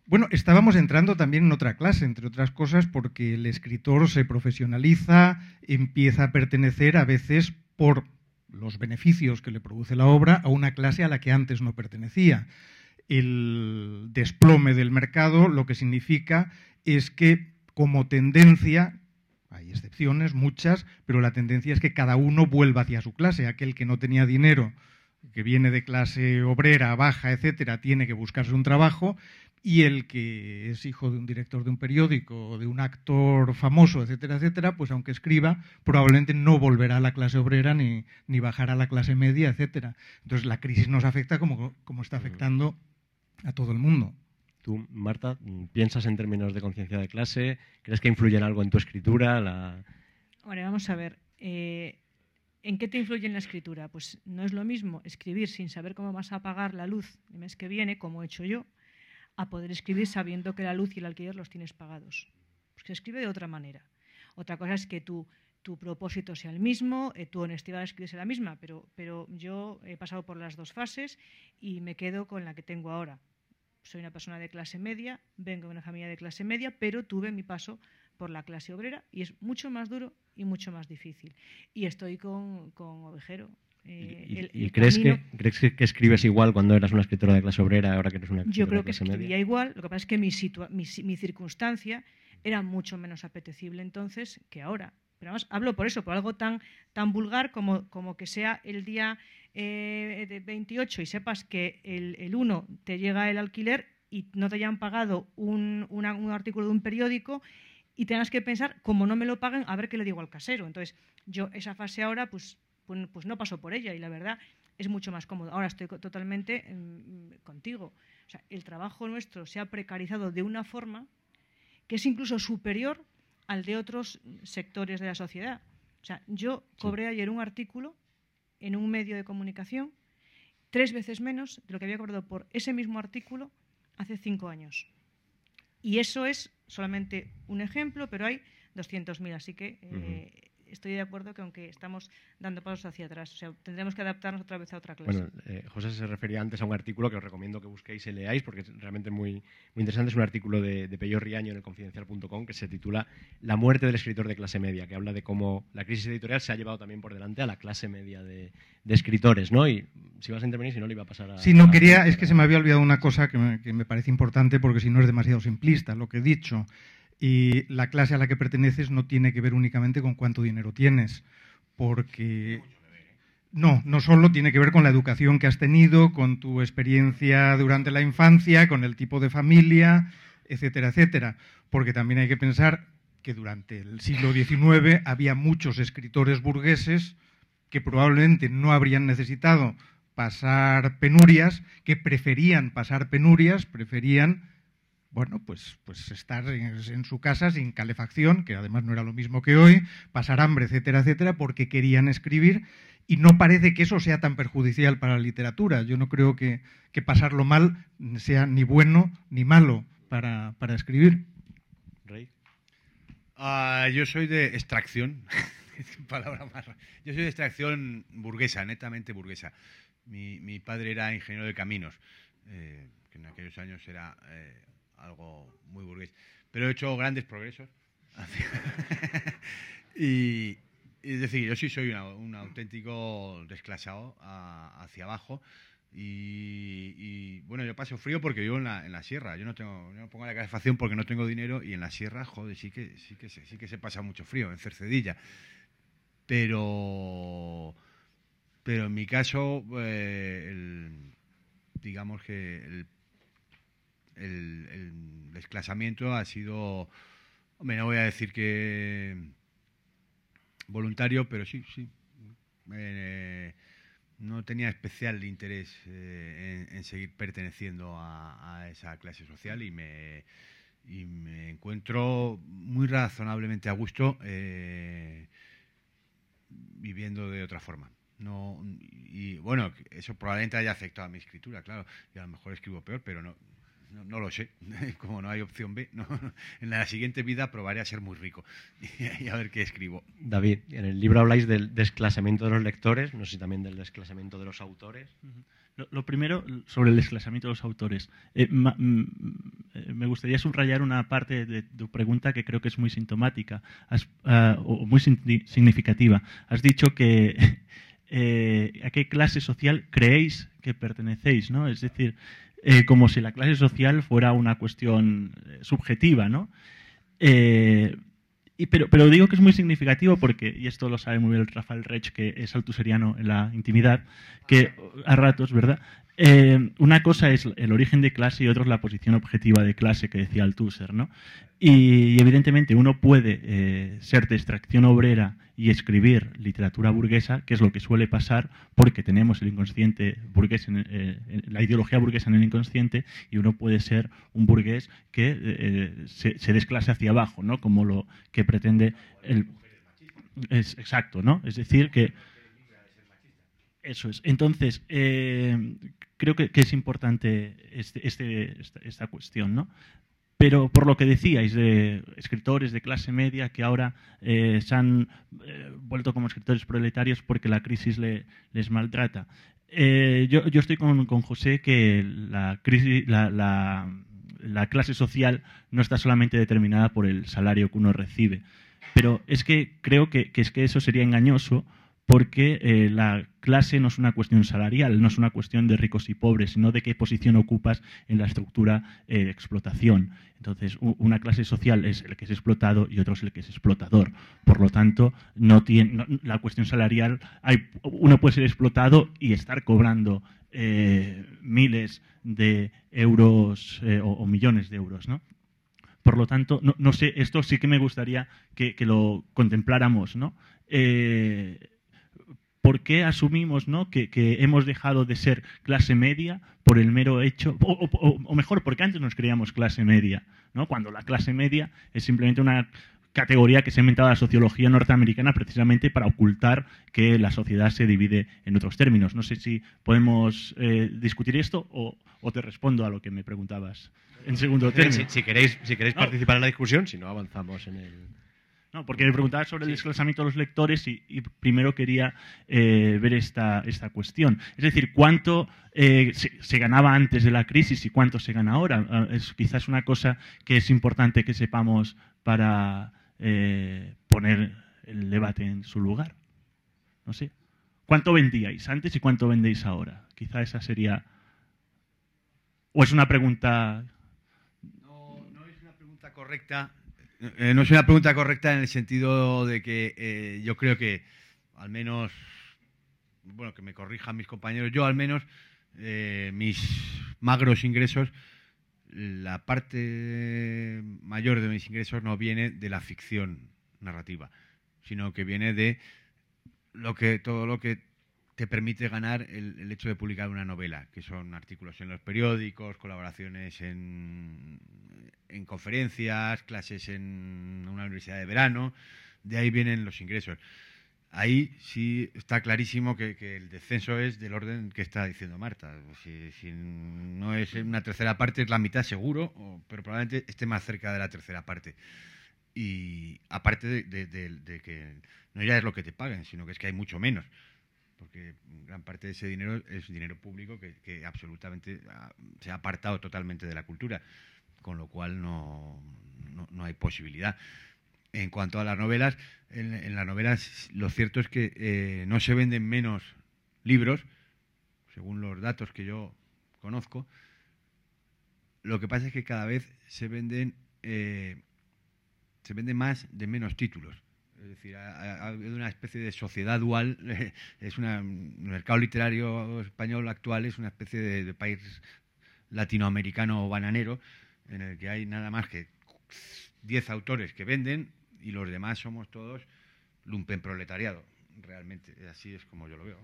[SPEAKER 2] Bueno, estábamos entrando también en otra clase, entre otras cosas, porque el escritor se profesionaliza, empieza a pertenecer a veces por los beneficios que le produce la obra a una clase a la que antes no pertenecía. El desplome del mercado lo que significa es que como tendencia, hay excepciones, muchas, pero la tendencia es que cada uno vuelva hacia su clase. Aquel que no tenía dinero, que viene de clase obrera, baja, etcétera, tiene que buscarse un trabajo y el que es hijo de un director de un periódico, o de un actor famoso, etcétera, etcétera, pues aunque escriba, probablemente no volverá a la clase obrera ni, ni bajará a la clase media, etcétera. Entonces la crisis nos afecta como, está afectando a todo el mundo.
[SPEAKER 3] Tú, Marta, piensas en términos de conciencia de clase, ¿crees que influye algo en tu escritura? La...
[SPEAKER 1] vamos a ver. Eh, ¿En qué te influye en la escritura? Pues no es lo mismo escribir sin saber cómo vas a apagar la luz el mes que viene, como he hecho yo, a poder escribir sabiendo que la luz y el alquiler los tienes pagados. Pues se escribe de otra manera. Otra cosa es que tu, tu propósito sea el mismo, eh, tu honestidad sea la misma, pero, pero yo he pasado por las dos fases y me quedo con la que tengo ahora. Soy una persona de clase media, vengo de una familia de clase media, pero tuve mi paso por la clase obrera y es mucho más duro y mucho más difícil. Y estoy con, con Ovejero, ¿Y, eh, crees, que,
[SPEAKER 3] que, escribes igual cuando eras una escritora de clase obrera, ahora que eres una Yo creo de clase que escribía
[SPEAKER 1] igual, lo que pasa es que mi, mi, circunstancia era mucho menos apetecible entonces que ahora. Pero además hablo por eso, por algo tan, tan vulgar como, como que sea el día eh, de 28 y sepas que el, el 1 te llega el alquiler y no te hayan pagado un, artículo de un periódico y tengas que pensar, como no me lo paguen a ver qué le digo al casero. Entonces, yo esa fase ahora, pues pues, pues, no pasó por ella y la verdad es mucho más cómodo. Ahora estoy totalmente em, contigo. O sea, el trabajo nuestro se ha precarizado de una forma que es incluso superior al de otros sectores de la sociedad. O sea, yo cobré ayer un artículo en un medio de comunicación tres veces menos de lo que había cobrado por ese mismo artículo hace cinco años. Y eso es solamente un ejemplo, pero hay 200.000, así que eh, estoy de acuerdo que aunque estamos dando pasos hacia atrás, o sea, tendremos que adaptarnos otra vez a otra clase. Bueno,
[SPEAKER 3] eh, José se refería antes a un artículo que os recomiendo que busquéis y leáis porque es realmente muy, muy interesante. Es un artículo de, de Riaño en el confidencial.com que se titula La muerte del escritor de clase media, que habla de cómo la crisis editorial se ha llevado también por delante a la clase media de, escritores, ¿no? Y si vas a intervenir, si no, le iba a pasar a... Sí, no quería, es que se me había
[SPEAKER 2] olvidado una cosa que me parece importante porque si no es demasiado simplista lo que he dicho. Y la clase a la que perteneces no tiene que ver únicamente con cuánto dinero tienes, porque... No, no solo tiene que ver con la educación que has tenido, con tu experiencia durante la infancia, con el tipo de familia, etcétera, etcétera. Porque también hay que pensar que durante el siglo XIX había muchos escritores burgueses que probablemente no habrían necesitado pasar penurias, que preferían pasar penurias, preferían bueno, pues, pues estar en, su casa sin calefacción, que además no era lo mismo que hoy, pasar hambre, etcétera, etcétera, porque querían escribir y no parece que eso sea tan perjudicial para la literatura. Yo no creo que, que pasarlo mal sea ni bueno ni malo para, escribir.
[SPEAKER 4] Rey. Ah, yo soy de extracción. (laughs) Palabra más. Yo soy de extracción burguesa, netamente burguesa. Mi, mi padre era ingeniero de caminos, eh, que en aquellos años era eh, algo muy burgués. Pero he hecho grandes progresos. (laughs) y, es decir, yo sí soy un auténtico desclasado hacia abajo. Y, bueno, yo paso frío porque vivo en la, sierra. Yo no tengo, no pongo la calefacción porque no tengo dinero y en la sierra, joder, sí que sí que se, sí que se pasa mucho frío en Cercedilla. Pero pero en mi caso, eh, digamos que el el, el desplazamiento ha sido, hombre, no voy a decir que voluntario, pero sí, sí. Eh, no tenía especial interés eh, en, seguir perteneciendo a, esa clase social y me, y me encuentro muy razonablemente a gusto eh, viviendo de otra forma. No, y bueno, eso probablemente haya afectado a mi escritura, claro. Y a lo mejor escribo peor, pero no, no, lo sé, (laughs) como no hay opción B, en la siguiente vida probaré a ser muy rico
[SPEAKER 3] (laughs) y a ver qué escribo. David, en el libro habláis del desclasamiento de los lectores, no sé si también del desclasamiento de los autores.
[SPEAKER 5] Lo, primero, sobre el desclasamiento de los autores, eh, mm, eh, me gustaría subrayar una parte de tu pregunta que creo que es muy sintomática ah, o muy significativa. Has dicho que (laughs) eh, a qué clase social creéis que pertenecéis, ¿no? Es decir, eh, como si la clase social fuera una cuestión eh, subjetiva, ¿no? Eh, pero, pero digo que es muy significativo porque, y esto lo sabe muy bien Rafael Rech, que es altuseriano en la intimidad, que a ratos, ¿verdad? Eh, una cosa es el origen de clase y otra es la posición objetiva de clase que decía Althusser, ¿no? Y, evidentemente uno puede eh, ser de extracción obrera y escribir literatura burguesa, que es lo que suele pasar porque tenemos el inconsciente burgués, en, eh, la ideología burguesa en el inconsciente, y uno puede ser un burgués que se, se, desclase hacia abajo, ¿no? Como lo que pretende el... Es, exacto, ¿no? Es decir, que eso es. Entonces, eh, creo que, es importante este, este, esta, cuestión, ¿no? Pero por lo que decíais de escritores de clase media que ahora eh, se han eh, vuelto como escritores proletarios porque la crisis les maltrata. Yo, estoy con, José que la crisis, la, clase social no está solamente determinada por el salario que uno recibe. Pero es que creo es que eso sería engañoso porque eh, la clase no es una cuestión salarial, no es una cuestión de ricos y pobres, sino de qué posición ocupas en la estructura eh, de explotación. Entonces, una clase social es el que es explotado y otro es el que es explotador. Por lo tanto, no tiene, la cuestión salarial, hay, uno puede ser explotado y estar cobrando eh, miles de euros o, millones de euros, ¿no? Por lo tanto, no, sé, esto sí que me gustaría que, lo contempláramos, ¿no? ¿Por qué asumimos que, hemos dejado de ser clase media por el mero hecho, o, o, o, mejor, porque antes nos creíamos clase media, ¿no? cuando la clase media es simplemente una categoría que se ha inventado la sociología norteamericana precisamente para ocultar que la sociedad se divide en otros términos. No sé si podemos eh, discutir esto o, te respondo a lo que me preguntabas en segundo término. Si,
[SPEAKER 3] queréis, participar en la discusión, si no avanzamos en el...
[SPEAKER 5] No, porque me preguntaba sobre el desplazamiento de los lectores y, primero quería eh, ver esta, esta, cuestión. Es decir, cuánto eh, se, ganaba antes de la crisis y cuánto se gana ahora. Ah, es quizás una cosa que es importante que sepamos para eh, poner el debate en su lugar. No sé. ¿Cuánto vendíais antes y cuánto vendéis ahora? Quizá esa sería... ¿O es una pregunta...
[SPEAKER 4] No es una pregunta correcta eh,
[SPEAKER 5] eh, no es una pregunta correcta en el
[SPEAKER 4] sentido de que eh, yo creo que, al menos, bueno, que me corrijan mis compañeros, yo al menos, mis magros ingresos, la parte mayor de mis ingresos no viene de la ficción narrativa, sino que viene de lo que todo lo que te permite ganar el, hecho de publicar una novela, que son artículos en los periódicos, colaboraciones en, conferencias, clases en una universidad de verano, de ahí vienen los ingresos. Ahí sí está clarísimo que, el descenso es del orden que está diciendo Marta. Si, no es una tercera parte, es la mitad seguro, pero probablemente esté más cerca de la tercera parte. Y aparte de, que no ya es lo que te paguen, sino que es que hay mucho menos porque gran parte de ese dinero es dinero público que, absolutamente ah, se ha apartado totalmente de la cultura, con lo cual no, hay posibilidad. En cuanto a las novelas, en, las novelas lo cierto es que eh, no se venden menos libros, según los datos que yo conozco. Lo que pasa es que cada vez se venden, eh, se venden más de menos títulos. Es decir, ha, habido una especie de sociedad dual. (laughs) Es un mercado literario español actual es una especie de, país latinoamericano bananero en el que hay nada más que 10 autores que venden y los demás somos todos lumpen proletariado. Realmente, así es como yo lo veo.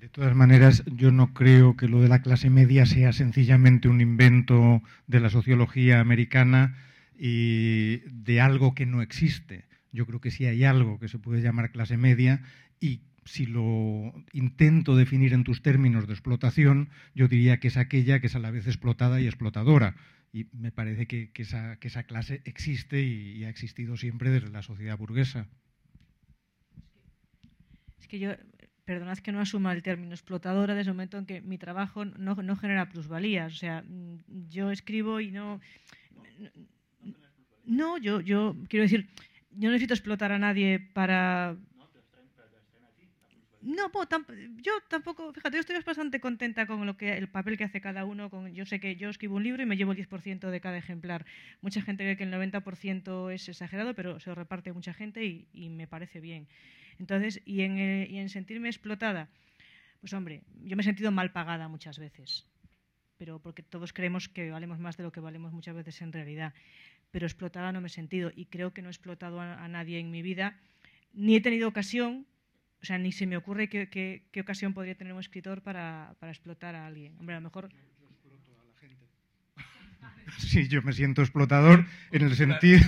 [SPEAKER 2] De todas maneras, yo no creo que lo de la clase media sea sencillamente un invento de la sociología americana y de algo que no existe. Yo creo que sí hay algo que se puede llamar clase media y si lo intento definir en tus términos de explotación, yo diría que es aquella que es a la vez explotada y explotadora. Y me parece que, esa, clase existe y, ha existido siempre desde la sociedad burguesa.
[SPEAKER 1] Es que yo, perdonad que no asuma el término explotadora desde el momento en que mi trabajo no, no genera plusvalías. O sea, mm, yo escribo y no no, yo, yo quiero decir, yo no necesito explotar a nadie para... No, yo tampoco, fíjate, yo estoy bastante contenta con lo que el papel que hace cada uno. Con, yo sé que yo escribo un libro y me llevo el 10% de cada ejemplar. Mucha gente cree que el 90% es exagerado, pero se lo reparte mucha gente y, me parece bien. Entonces, eh, y en sentirme explotada, pues hombre, yo me he sentido mal pagada muchas veces, pero porque todos creemos que valemos más de lo que valemos muchas veces en realidad pero explotada no me he sentido y creo que no he explotado a, nadie en mi vida, ni he tenido ocasión, o sea, ni se me ocurre qué, ocasión podría tener un escritor para, explotar a alguien. Hombre, a lo mejor... (laughs)
[SPEAKER 2] Sí, yo me siento explotador en el sentido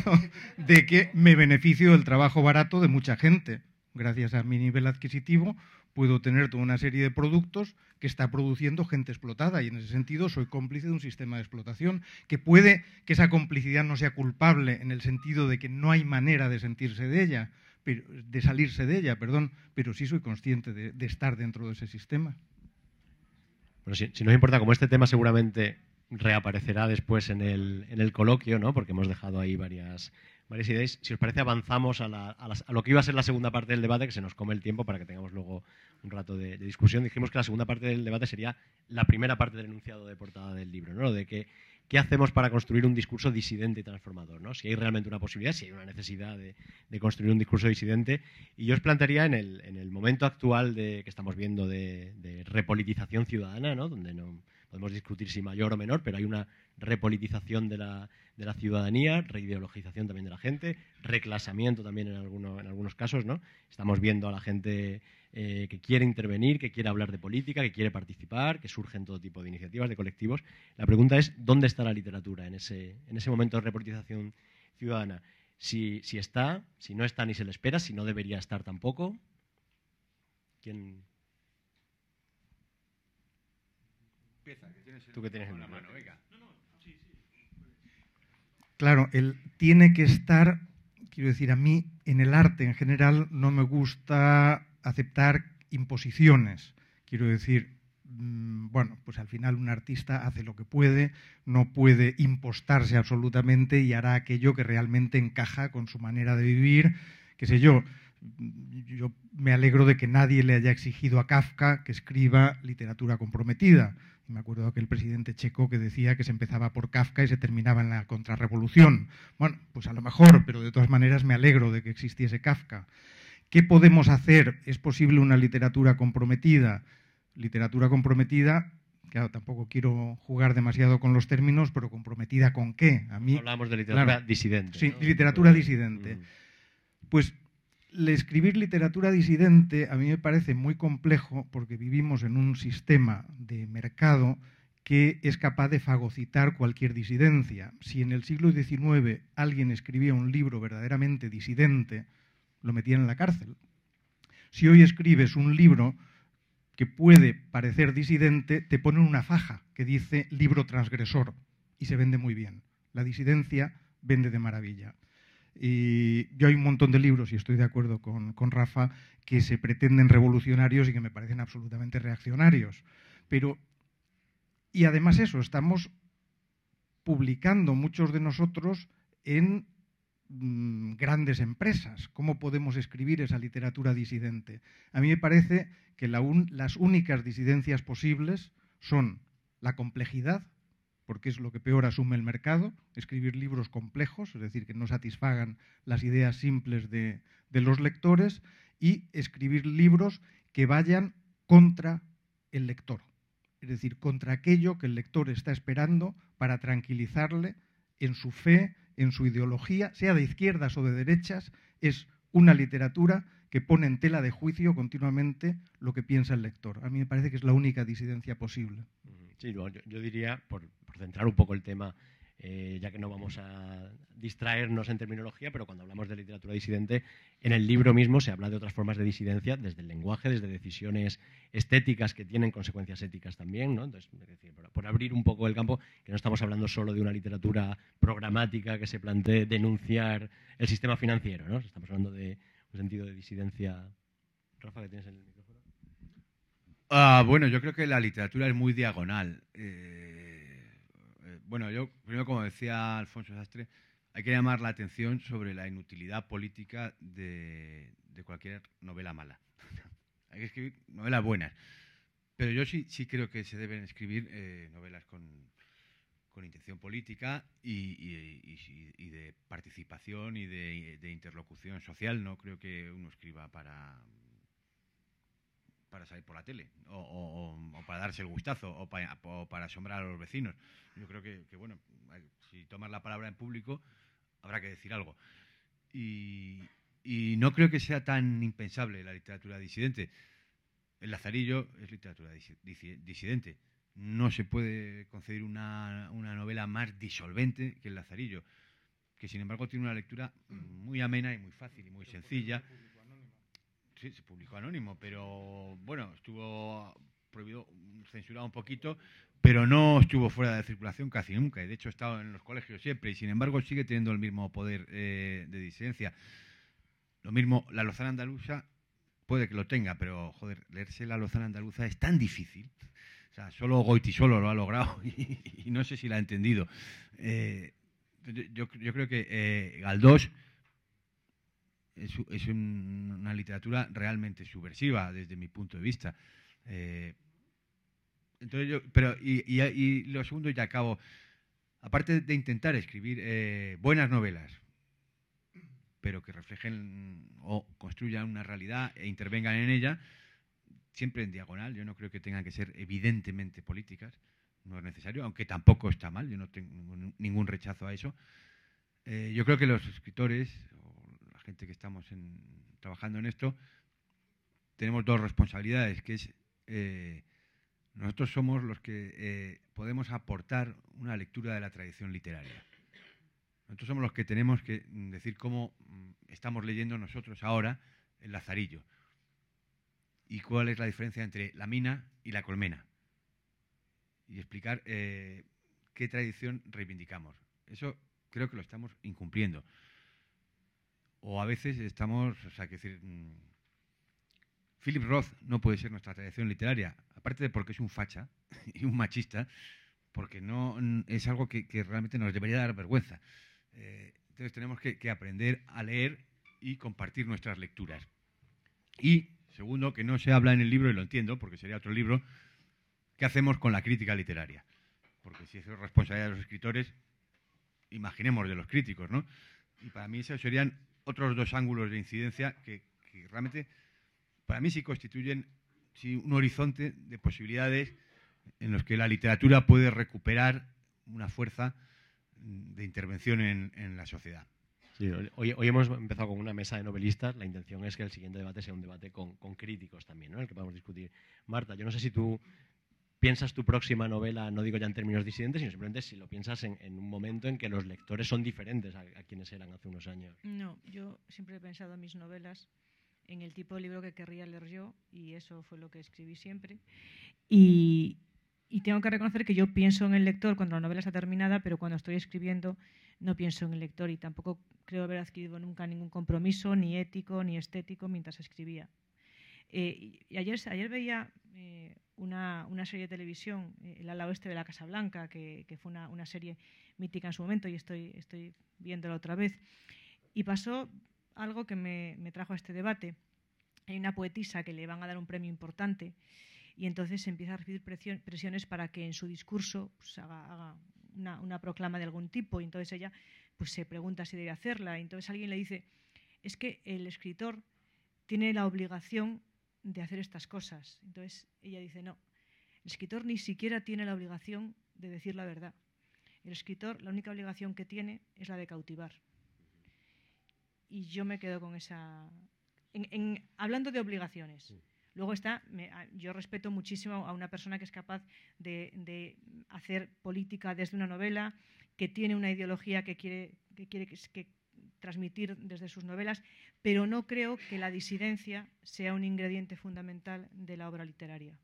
[SPEAKER 2] de que me beneficio del trabajo barato de mucha gente, gracias a mi nivel adquisitivo, puedo tener toda una serie de productos que está produciendo gente explotada y en ese sentido soy cómplice de un sistema de explotación que puede que esa complicidad no sea culpable en el sentido de que no hay manera de sentirse de ella, de salirse de ella, perdón, pero sí soy consciente de, estar dentro de ese sistema.
[SPEAKER 3] Bueno, si, nos importa, como este tema seguramente reaparecerá después en el, en el coloquio, ¿no? porque hemos dejado ahí varias Vale, si, si, os parece, avanzamos a, lo que iba a ser la segunda parte del debate, que se nos come el tiempo para que tengamos luego un rato de, discusión. Dijimos que la segunda parte del debate sería la primera parte del enunciado de portada del libro, ¿no? De qué hacemos para construir un discurso disidente y transformador, Si hay realmente una posibilidad, si hay una necesidad de, construir un discurso disidente. Y yo os plantearía en el, momento actual de, que estamos viendo de, de repolitización ciudadana, ¿no? Donde no podemos discutir si mayor o menor, pero hay una repolitización de la, ciudadanía, reideologización también de la gente, reclasamiento también en, en algunos casos. ¿no? Estamos viendo a la gente eh, que quiere intervenir, que quiere hablar de política, que quiere participar, que surgen todo tipo de iniciativas, de colectivos. La pregunta es, ¿dónde está la literatura en ese, en ese momento de repolitización ciudadana? Si, si está, si no está ni se le espera, si no debería estar tampoco. ¿Quién, Tú tienes
[SPEAKER 2] Claro, él tiene que estar, quiero decir, a mí en el arte en general no me gusta aceptar imposiciones. Quiero decir, mm, bueno, pues al final un artista hace lo que puede, no puede impostarse absolutamente y hará aquello que realmente encaja con su manera de vivir, qué sé yo yo me alegro de que nadie le haya exigido a Kafka que escriba literatura comprometida. me acuerdo de aquel presidente checo que decía que se empezaba por Kafka y se terminaba en la contrarrevolución. Bueno, pues a lo mejor, pero de todas maneras me alegro de que existiese Kafka. ¿Qué podemos hacer? ¿Es posible una literatura comprometida? Literatura comprometida claro, tampoco quiero jugar demasiado con los términos, pero comprometida con qué. A mí,
[SPEAKER 3] Hablamos de literatura disidente.
[SPEAKER 2] Sí, literatura disidente. Pues escribir literatura disidente a mí me parece muy complejo porque vivimos en un sistema de mercado que es capaz de fagocitar cualquier disidencia. Si en el siglo XIX alguien escribía un libro verdaderamente disidente, lo metían en la cárcel. Si hoy escribes un libro que puede parecer disidente, te ponen una faja que dice libro transgresor y se vende muy bien. La disidencia vende de maravilla. Y yo hay un montón de libros, y estoy de acuerdo con, Rafa, que se pretenden revolucionarios y que me parecen absolutamente reaccionarios. Pero, y además eso, estamos publicando muchos de nosotros en mm, grandes empresas. ¿Cómo podemos escribir esa literatura disidente? A mí me parece que las únicas disidencias posibles son la complejidad porque es lo que peor asume el mercado, escribir libros complejos, es decir, que no satisfagan las ideas simples de, los lectores, y escribir libros que vayan contra el lector, es decir, contra aquello que el lector está esperando para tranquilizarle en su fe, en su ideología, sea de izquierdas o de derechas, es una literatura que pone en tela de juicio continuamente lo que piensa el lector. A mí me parece que es la única disidencia posible.
[SPEAKER 3] Sí, yo, yo diría, por, centrar un poco el tema, eh, ya que no vamos a distraernos en terminología, pero cuando hablamos de literatura disidente, en el libro mismo se habla de otras formas de disidencia, desde el lenguaje, desde decisiones estéticas que tienen consecuencias éticas también, ¿no? Entonces, por, abrir un poco el campo, que no estamos hablando solo de una literatura programática que se plantee denunciar el sistema financiero, ¿no? Estamos hablando de un sentido de disidencia. Rafa, ¿qué tienes en el micrófono. Ah, bueno, yo creo que la literatura es muy diagonal.
[SPEAKER 2] Eh,
[SPEAKER 4] bueno, yo primero, como decía Alfonso Sastre, hay que llamar la atención sobre la inutilidad política de, cualquier novela mala. (laughs) hay que escribir novelas buenas. Pero yo sí, sí creo que se deben escribir eh, novelas con, intención política y, de participación y de, interlocución social. No creo que uno escriba para para salir por la tele o, para darse el gustazo o para, asombrar a los vecinos. Yo creo que, bueno, si tomas la palabra en público habrá que decir algo. Y, y no creo que sea tan impensable la literatura disidente. El Lazarillo es literatura disidente. No se puede conceder una, una, novela más disolvente que El Lazarillo, que sin embargo tiene una lectura muy amena y muy fácil y muy sencilla se publicó anónimo, pero bueno, estuvo prohibido, censurado un poquito, pero no estuvo fuera de circulación casi nunca. de hecho, ha estado en los colegios siempre y sin embargo sigue teniendo el mismo poder eh, de disidencia. Lo mismo, la lozana andaluza puede que lo tenga, pero joder, leerse la lozana andaluza es tan difícil. O sea, solo Goiti solo lo ha logrado (laughs) y, no sé si la ha entendido. Eh, yo, creo que eh, Galdós es, una literatura realmente subversiva desde mi punto de vista. Eh, entonces yo, pero y, lo segundo ya acabo. Aparte de intentar escribir eh, buenas novelas, pero que reflejen o construyan una realidad e intervengan en ella, siempre en diagonal. Yo no creo que tengan que ser evidentemente políticas, no es necesario, aunque tampoco está mal, yo no tengo ningún rechazo a eso. Eh, yo creo que los escritores gente que estamos trabajando en esto, tenemos dos responsabilidades, que es eh, nosotros somos los que eh, podemos aportar una lectura de la tradición literaria. Nosotros somos los que tenemos que mm, decir cómo mm, estamos leyendo nosotros ahora el Lazarillo y cuál es la diferencia entre la mina y la colmena y explicar eh, qué tradición reivindicamos. Eso creo que lo estamos incumpliendo o a veces estamos, o sea, que decir, mm, Philip Roth no puede ser nuestra tradición literaria, aparte de porque es un facha (laughs) y un machista, porque no es algo que, realmente nos debería dar vergüenza. Eh, entonces tenemos que, aprender a leer y compartir nuestras lecturas. Y, segundo, que no se habla en el libro, y lo entiendo, porque sería otro libro, ¿qué hacemos con la crítica literaria? Porque si eso es responsabilidad de los escritores, imaginemos de los críticos, ¿no? Y para mí eso serían otros dos ángulos de incidencia que, realmente para mí sí constituyen un horizonte de posibilidades en los que la literatura puede recuperar
[SPEAKER 3] una fuerza mm, de intervención en, la sociedad. hoy, hemos empezado con una mesa de novelistas. La intención es que el siguiente debate sea un debate con, críticos también, ¿no? el que podamos discutir. Marta, yo no sé si tú piensas tu próxima novela, no digo ya en términos disidentes, sino simplemente si lo piensas en, un momento en que los lectores son diferentes a, quienes eran hace unos años.
[SPEAKER 1] No, yo siempre he pensado en mis novelas en el tipo de libro que querría leer yo y eso fue lo que escribí siempre. y tengo que reconocer que yo pienso en el lector cuando la novela está terminada, pero cuando estoy escribiendo no pienso en el lector y tampoco creo haber adquirido nunca ningún compromiso, ni ético, ni estético, mientras escribía. Eh, y ayer, veía eh, una, serie de televisión, eh, El ala oeste de la Casa Blanca, que, fue una, serie mítica en su momento y estoy, estoy viéndola otra vez. Y pasó algo que me, trajo a este debate. Hay una poetisa que le van a dar un premio importante y entonces empieza a recibir presiones para que en su discurso pues, haga, una, proclama de algún tipo y entonces ella pues, se pregunta si debe hacerla y entonces alguien le dice es que el escritor tiene la obligación de hacer estas cosas. Entonces ella dice, no, el escritor ni siquiera tiene la obligación de decir la verdad. El escritor la única obligación que tiene es la de cautivar. Y yo me quedo con esa... hablando de obligaciones. Luego está, yo respeto muchísimo a una persona que es capaz de, hacer política desde una novela, que tiene una ideología que quiere, que quiere que, transmitir desde sus novelas, pero no creo que la disidencia sea un ingrediente fundamental de la obra literaria.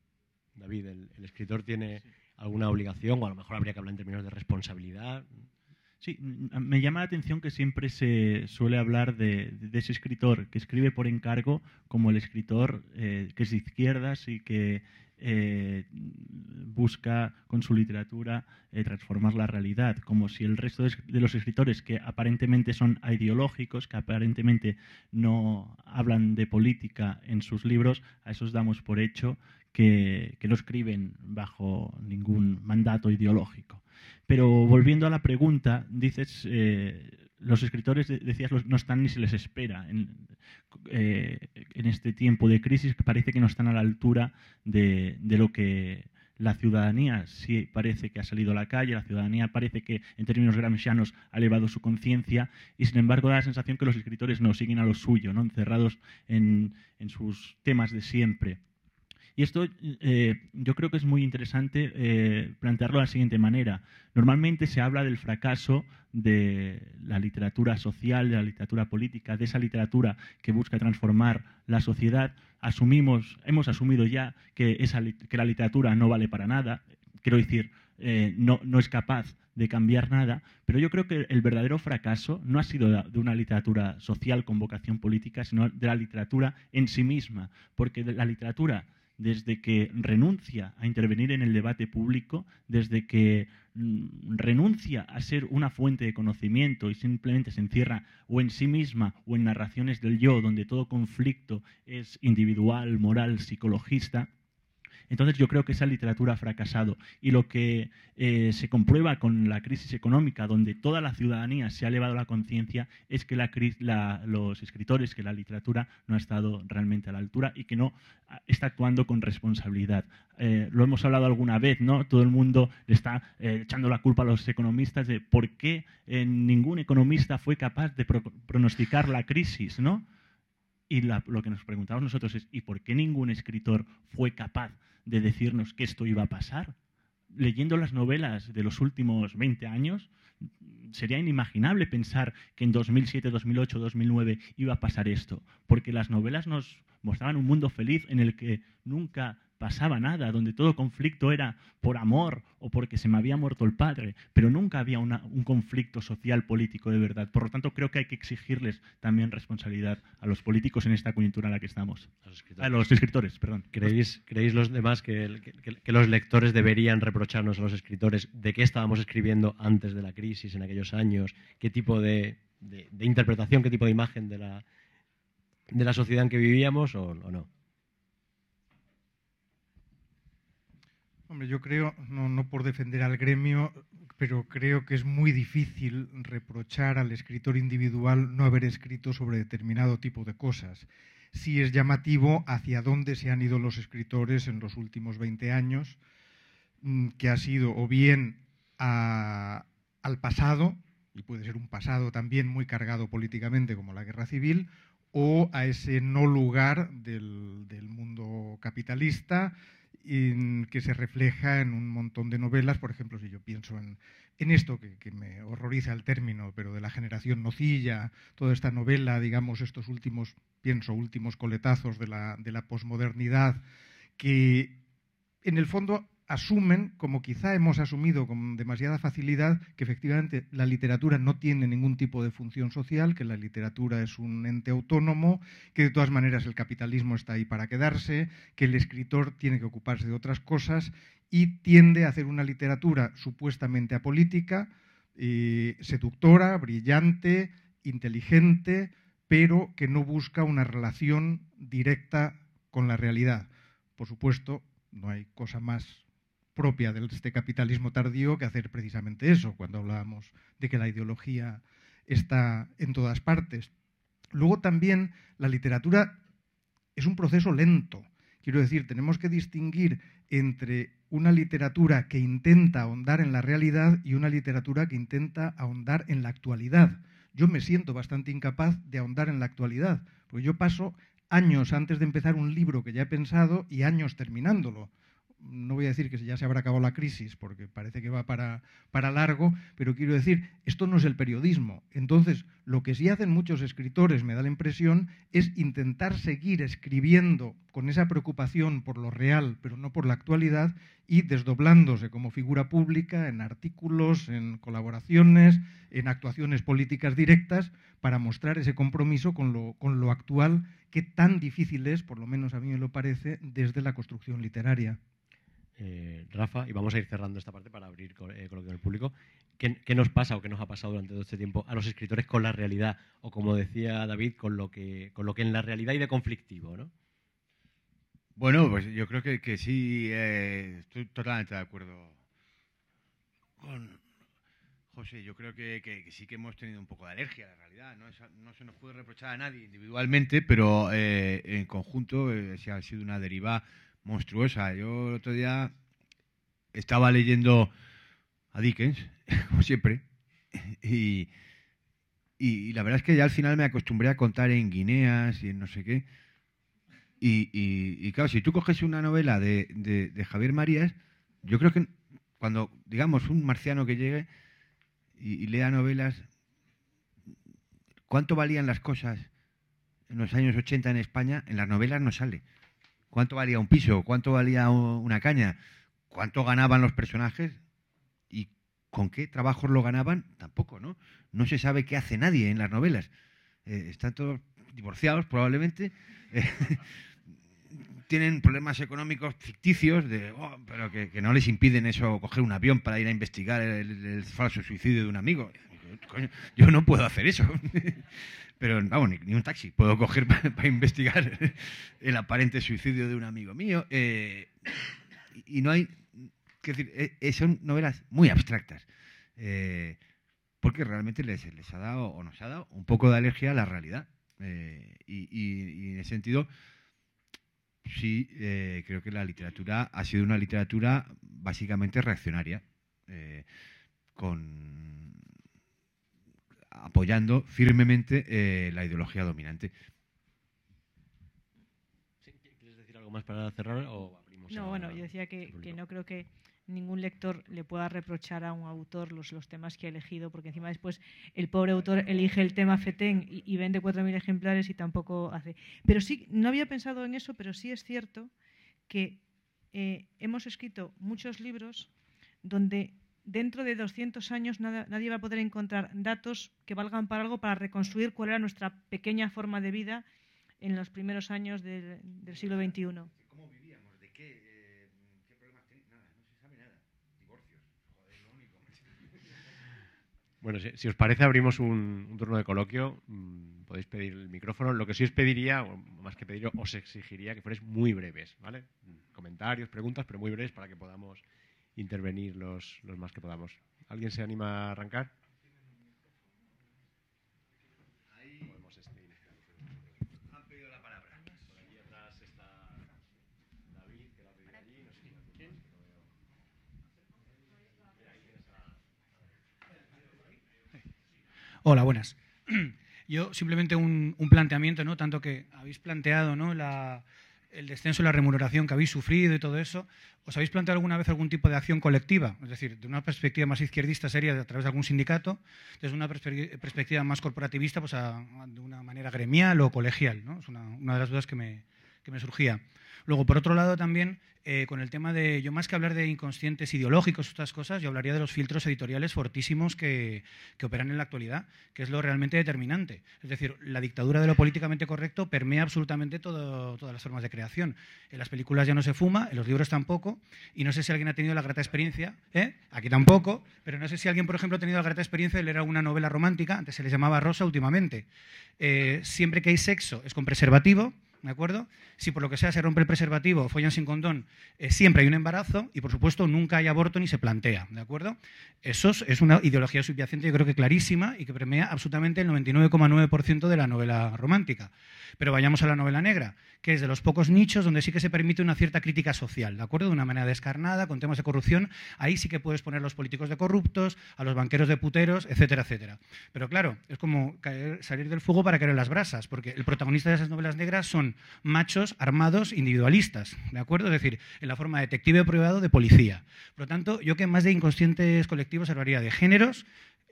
[SPEAKER 3] David, el, escritor tiene alguna obligación, o a lo mejor habría que hablar en términos de responsabilidad.
[SPEAKER 5] Sí, mm, me llama la atención que siempre se suele hablar de, ese escritor que escribe por encargo como el escritor eh, que es de izquierdas y que eh, busca con su literatura eh, transformar la realidad, como si el resto de los escritores que aparentemente son ideológicos, que aparentemente no hablan de política en sus libros, a esos damos por hecho que, que no escriben bajo ningún mandato ideológico. Pero volviendo a la pregunta, dices, eh, los escritores, decías, no están ni se les espera en, eh, este tiempo de crisis, que parece que no están a la altura de, lo que la ciudadanía sí parece que ha salido a la calle, la ciudadanía parece que en términos gramscianos ha elevado su conciencia y sin embargo da la sensación que los escritores no siguen a lo suyo, ¿no? encerrados en, en sus temas de siempre. Y esto eh, yo creo que es muy interesante eh, plantearlo de la siguiente manera. Normalmente se habla del fracaso de la literatura social, de la literatura política, de esa literatura que busca transformar la sociedad. Asumimos, hemos asumido ya que, la literatura no vale para nada. Quiero decir, eh, no, es capaz de cambiar nada, pero yo creo que el verdadero fracaso no ha sido de una literatura social con vocación política, sino de la literatura en sí misma, porque la literatura desde que renuncia a intervenir en el debate público, desde que mm, renuncia a ser una fuente de conocimiento y simplemente se encierra o en sí misma o en narraciones del yo, donde todo conflicto es individual, moral, psicologista, entonces yo creo que esa literatura ha fracasado y lo que eh, se comprueba con la crisis económica, donde toda la ciudadanía se ha elevado la conciencia, es que los escritores, que la literatura no ha estado realmente a la altura y que no ah, está actuando con responsabilidad. Eh, lo hemos hablado alguna vez, ¿no? Todo el mundo está eh, echando la culpa a los economistas de por qué ningún economista fue capaz de pronosticar la crisis, ¿no? Y lo que nos preguntamos nosotros es, ¿y por qué ningún escritor fue capaz de decirnos que esto iba a pasar? Leyendo las novelas de los últimos 20 años, sería inimaginable pensar que en 2007, 2008, 2009 iba a pasar esto, porque las novelas nos mostraban un mundo feliz en el que nunca pasaba nada, donde todo conflicto era por amor o porque se me había muerto el padre, pero nunca había un conflicto social político de verdad. Por lo tanto, creo que hay que exigirles también responsabilidad a los políticos en esta coyuntura en la que estamos. A los escritores, perdón.
[SPEAKER 3] ¿Creéis, creéis los demás que, los lectores deberían reprocharnos a los escritores de qué estábamos escribiendo antes de la crisis, en aquellos años, qué tipo de, interpretación, qué tipo de imagen de la, de la sociedad en que vivíamos o no?
[SPEAKER 2] Hombre, yo creo, no, por defender al gremio, pero creo que es muy difícil reprochar al escritor individual no haber escrito sobre determinado tipo de cosas. Sí es llamativo hacia dónde se han ido los escritores en los últimos 20 años, mm, que ha sido o bien al pasado, y puede ser un pasado también muy cargado políticamente como la guerra civil, o a ese no lugar del mundo capitalista, que se refleja en un montón de novelas, por ejemplo, si yo pienso en, esto que, me horroriza el término, pero de la generación nocilla, toda esta novela, digamos, estos últimos, pienso, últimos coletazos de la, de la posmodernidad, que en el fondo asumen, como quizá hemos asumido con demasiada facilidad, que efectivamente la literatura no tiene ningún tipo de función social, que la literatura es un ente autónomo, que de todas maneras el capitalismo está ahí para quedarse, que el escritor tiene que ocuparse de otras cosas y tiende a hacer una literatura supuestamente apolítica, eh, seductora, brillante, inteligente, pero que no busca una relación directa con la realidad. Por supuesto, no hay cosa más propia de este capitalismo tardío que hacer precisamente eso, cuando hablábamos de que la ideología está en todas partes. Luego también la literatura es un proceso lento. Quiero decir, tenemos que distinguir entre una literatura que intenta ahondar en la realidad y una literatura que intenta ahondar en la actualidad. Yo me siento bastante incapaz de ahondar en la actualidad, porque yo paso años antes de empezar un libro que ya he pensado y años terminándolo no voy a decir que ya se habrá acabado la crisis, porque parece que va para, largo, pero quiero decir, esto no es el periodismo. Entonces, lo que sí hacen muchos escritores, me da la impresión, es intentar seguir escribiendo con esa preocupación por lo real, pero no por la actualidad, y desdoblándose como figura pública en artículos, en colaboraciones, en actuaciones políticas directas, para mostrar ese compromiso con lo, con lo actual, que tan difícil es, por lo menos a mí me lo parece, desde la construcción literaria.
[SPEAKER 3] Eh, Rafa, y vamos a ir cerrando esta parte para abrir con, lo que el público. ¿Qué, nos pasa o qué nos ha pasado durante todo este tiempo a los escritores con la realidad? O como decía David, con lo que, con lo que en la realidad hay de conflictivo, Bueno, pues yo creo que, sí, eh, estoy totalmente de acuerdo
[SPEAKER 4] con José. Yo creo que, sí que hemos tenido un poco de alergia a la realidad. No, se nos puede reprochar a nadie individualmente, pero eh, en conjunto si ha sido una deriva monstruosa. Yo el otro día estaba leyendo a Dickens, (laughs) como siempre, y, la verdad es que ya al final me acostumbré a contar en guineas y en no sé qué. Y, claro, si tú coges una novela de, Javier Marías, yo creo que cuando, digamos, un marciano que llegue y, y lea novelas, ¿cuánto valían las cosas en los años 80 en España? En las novelas no sale cuánto valía un piso, cuánto valía una caña, cuánto ganaban los personajes y con qué trabajos lo ganaban, tampoco, ¿no? No se sabe qué hace nadie en las novelas. Eh, están todos divorciados probablemente. (laughs) Eh, tienen problemas económicos ficticios, de, oh, pero que, no les impiden eso, coger un avión para ir a investigar el falso suicidio de un amigo. Yo no puedo hacer eso. (laughs) pero vamos, ni, un taxi puedo coger (laughs) para, investigar (laughs) el aparente suicidio de un amigo mío. Eh, y no hay, es decir, eh, eh, son novelas muy abstractas, porque realmente les, ha dado o nos ha dado un poco de alergia a la realidad. y, y, en ese sentido, sí, creo que la literatura ha sido una literatura básicamente reaccionaria, con apoyando firmemente eh, la ideología dominante.
[SPEAKER 3] ¿Quieres decir algo más para cerrar
[SPEAKER 6] No,
[SPEAKER 1] bueno, yo decía que, no creo que ningún lector le pueda reprochar a un autor los, los temas que ha elegido, porque encima después el pobre autor elige el tema FETEN y, y vende 4.000 ejemplares y tampoco hace. Pero sí, no había pensado en eso, pero sí es cierto que eh, hemos escrito muchos libros donde dentro de 200 años nadie va a poder encontrar datos que valgan para algo para reconstruir cuál era nuestra pequeña forma de vida en los primeros años del, siglo XXI. ¿Cómo
[SPEAKER 4] vivíamos? ¿De qué? Eh, ¿Qué problemas Nada, no se sabe nada.
[SPEAKER 3] Divorcios. Joder, lo único. (laughs) bueno, si, os parece, abrimos un, turno de coloquio. Mm, podéis pedir el micrófono. Lo que sí os pediría, o más que pedir, os exigiría que fuerais muy breves, ¿vale? Mm, comentarios, preguntas, pero muy breves para que podamos intervenir los, los más que podamos. ¿Alguien se anima a arrancar?
[SPEAKER 7] Este, Hola, buenas. (clears throat) Yo simplemente un, planteamiento, ¿no? Tanto que habéis planteado, ¿no? La, el descenso de la remuneración que habéis sufrido y todo eso, ¿os habéis planteado alguna vez algún tipo de acción colectiva? Es decir, de una perspectiva más izquierdista sería a través de algún sindicato, desde una perspectiva más corporativista, pues de una manera gremial o colegial. ¿no? Es una de las dudas que me, que me surgía. Luego, por otro lado, también eh, con el tema de, yo más que hablar de inconscientes ideológicos, estas cosas, yo hablaría de los filtros editoriales fortísimos que, que, operan en la actualidad, que es lo realmente determinante. Es decir, la dictadura de lo políticamente correcto permea absolutamente todas las formas de creación. En las películas ya no se fuma, en los libros tampoco, y no sé si alguien ha tenido la grata experiencia, ¿eh? aquí tampoco, pero no sé si alguien, por ejemplo, ha tenido la grata experiencia de leer alguna novela romántica, antes se les llamaba Rosa últimamente. Eh, siempre que hay sexo es con preservativo ¿de acuerdo? Si por lo que sea se rompe el preservativo o follan sin condón, eh, siempre hay un embarazo y, por supuesto, nunca hay aborto ni se plantea, ¿de acuerdo? Eso es una ideología subyacente, yo creo que clarísima y que premia absolutamente el 99,9% de la novela romántica. Pero vayamos a la novela negra, que es de los pocos nichos donde sí que se permite una cierta crítica social, ¿de acuerdo? De una manera descarnada, con temas de corrupción, ahí sí que puedes poner a los políticos de corruptos, a los banqueros de puteros, etcétera, etcétera. Pero claro, es como salir del fuego para caer en las brasas, porque el protagonista de esas novelas negras son machos armados individualistas, ¿de acuerdo? Es decir, en la forma de detective privado de policía. Por lo tanto, yo que más de inconscientes colectivos hablaría de géneros,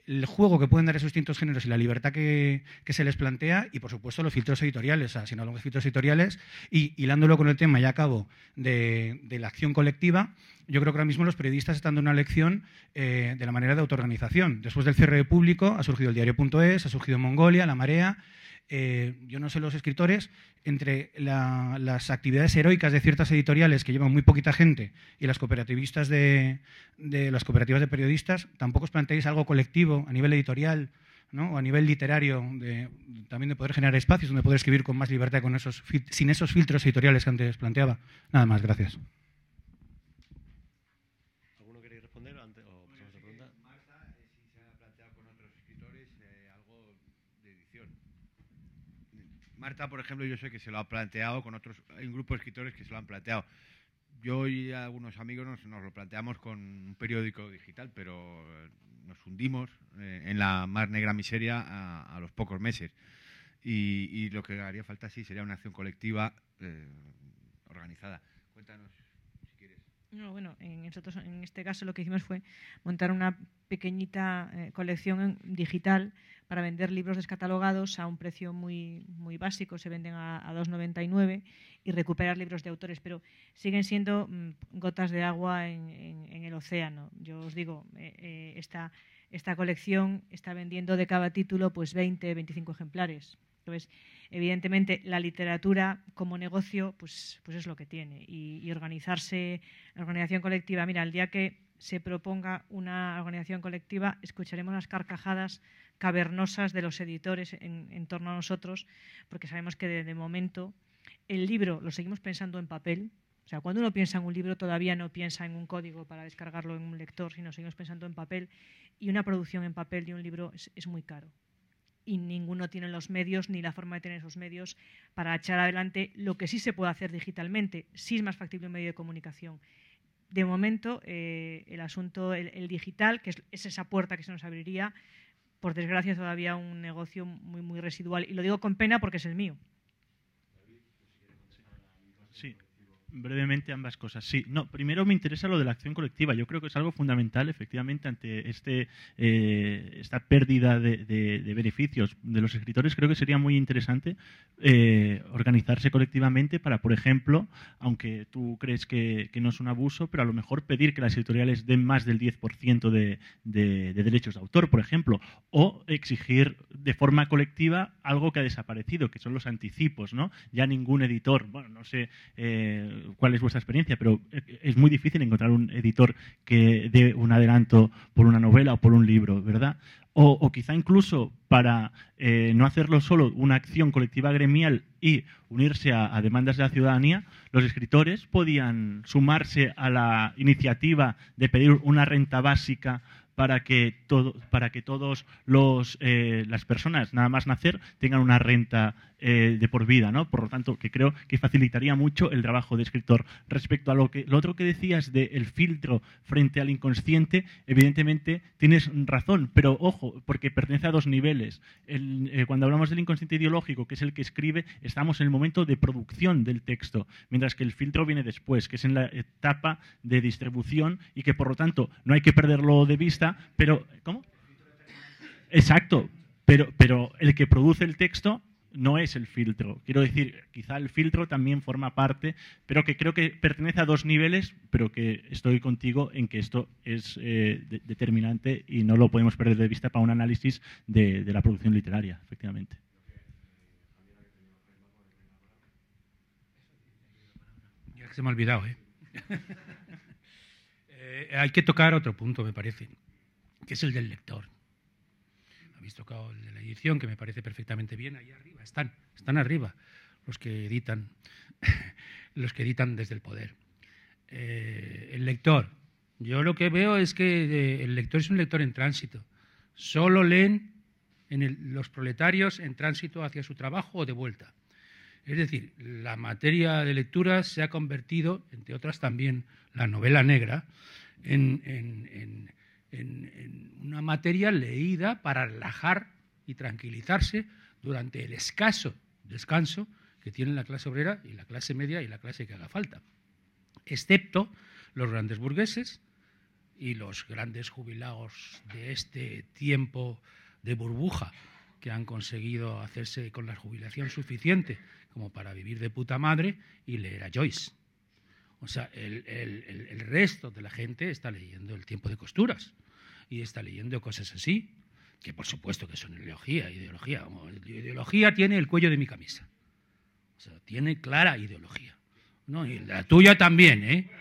[SPEAKER 7] el juego que pueden dar esos distintos géneros y la libertad que, se les plantea y, por supuesto, los filtros editoriales. O sea, si no los filtros editoriales y hilándolo con el tema, ya a de, de la acción colectiva, yo creo que ahora mismo los periodistas están dando una lección eh, de la manera de autoorganización. Después del cierre de público ha surgido el diario.es, ha surgido Mongolia, La Marea, eh, yo no sé los escritores, entre las actividades heroicas de ciertas editoriales que llevan muy poquita gente y las cooperativistas de, las cooperativas de periodistas, tampoco os planteéis algo colectivo a nivel editorial o a nivel literario, de, también de poder generar espacios donde poder escribir con más libertad sin esos filtros editoriales que antes planteaba. Nada más, gracias.
[SPEAKER 4] Marta, por ejemplo, yo sé que se lo ha planteado con otros, hay un grupo de escritores que se lo han planteado. Yo y algunos amigos nos, lo planteamos con un periódico digital, pero eh, nos hundimos eh, en la más negra miseria a, los pocos meses. Y, lo que haría falta, sí, sería una acción colectiva eh, organizada.
[SPEAKER 8] Cuéntanos,
[SPEAKER 1] si quieres. No, bueno, en, en este caso lo que hicimos fue montar una pequeñita colección digital para vender libros descatalogados a un precio muy, muy básico, se venden a, 2,99 y recuperar libros de autores, pero siguen siendo mm, gotas de agua en, el océano. Yo os digo, eh, eh, esta, colección está vendiendo de cada título pues 20, 25 ejemplares. Entonces, evidentemente, la literatura como negocio, pues, pues es lo que tiene. Y, y, organizarse, la organización colectiva. Mira, el día que se proponga una organización colectiva, escucharemos las carcajadas cavernosas de los editores en, torno a nosotros, porque sabemos que de, momento el libro lo seguimos pensando en papel. O sea, cuando uno piensa en un libro todavía no piensa en un código para descargarlo en un lector, sino seguimos pensando en papel y una producción en papel de un libro es, muy caro. Y ninguno tiene los medios ni la forma de tener esos medios para echar adelante lo que sí se puede hacer digitalmente. Sí es más factible un medio de comunicación de momento eh, el asunto, el, digital, que es, esa puerta que se nos abriría, por desgracia, todavía un negocio muy, muy residual. Y lo digo con pena porque es el mío.
[SPEAKER 5] Sí brevemente ambas cosas. Sí, no, primero me interesa lo de la acción colectiva. Yo creo que es algo fundamental, efectivamente, ante este, eh, esta pérdida de, de, beneficios de los escritores. Creo que sería muy interesante eh, organizarse colectivamente para, por ejemplo, aunque tú crees que, no es un abuso, pero a lo mejor pedir que las editoriales den más del 10% de, de, derechos de autor, por ejemplo, o exigir de forma colectiva algo que ha desaparecido, que son los anticipos, ¿no? Ya ningún editor, bueno, no sé. Eh, cuál es vuestra experiencia, pero eh, es muy difícil encontrar un editor que dé un adelanto por una novela o por un libro, ¿verdad? O, quizá incluso para eh, no hacerlo solo una acción colectiva gremial y unirse a, demandas de la ciudadanía, los escritores podían sumarse a la iniciativa de pedir una renta básica para que, todo, para que todos los, eh, las personas, nada más nacer, tengan una renta eh, de por vida, ¿no? Por lo tanto, que creo que facilitaría mucho el trabajo de escritor. Respecto a lo, que, lo otro que decías del filtro frente al inconsciente, evidentemente tienes razón, pero ojo, porque pertenece a dos niveles. Eh, cuando hablamos del inconsciente ideológico, que es el que escribe, estamos en el momento de producción del texto, mientras que el filtro viene después, que es en la etapa de distribución y que por lo tanto no hay que perderlo de vista, pero ¿cómo? Exacto, pero, pero el que produce el texto no es el filtro. Quiero decir, quizá el filtro también forma parte, pero que creo que pertenece a dos niveles, pero que estoy contigo en que esto es eh, determinante y no lo podemos perder de vista para un análisis de, la producción literaria, efectivamente.
[SPEAKER 8] Ya se me ha olvidado, ¿eh? (laughs) eh, hay que tocar otro punto, me parece, que es el del lector. Habéis tocado el de la edición, que me parece perfectamente bien. Ahí arriba, están, están arriba los que editan, (laughs) los que editan desde el poder. Eh, el lector. Yo lo que veo es que eh, el lector es un lector en tránsito. Solo leen en los proletarios en tránsito hacia su trabajo o de vuelta. Es decir, la materia de lectura se ha convertido, entre otras también la novela negra, en en, una materia leída para relajar y tranquilizarse durante el escaso descanso que tienen la clase obrera y la clase media y la clase que haga falta, excepto los grandes burgueses y los grandes jubilados de este tiempo de burbuja que han conseguido hacerse con la jubilación suficiente como para vivir de puta madre y leer a Joyce. O sea, el, el, resto de la gente está leyendo el tiempo de costuras y está leyendo cosas así, que por supuesto que son ideología, ideología. Ideología tiene el cuello de mi camisa. O sea, tiene clara ideología. y la tuya también, ¿eh?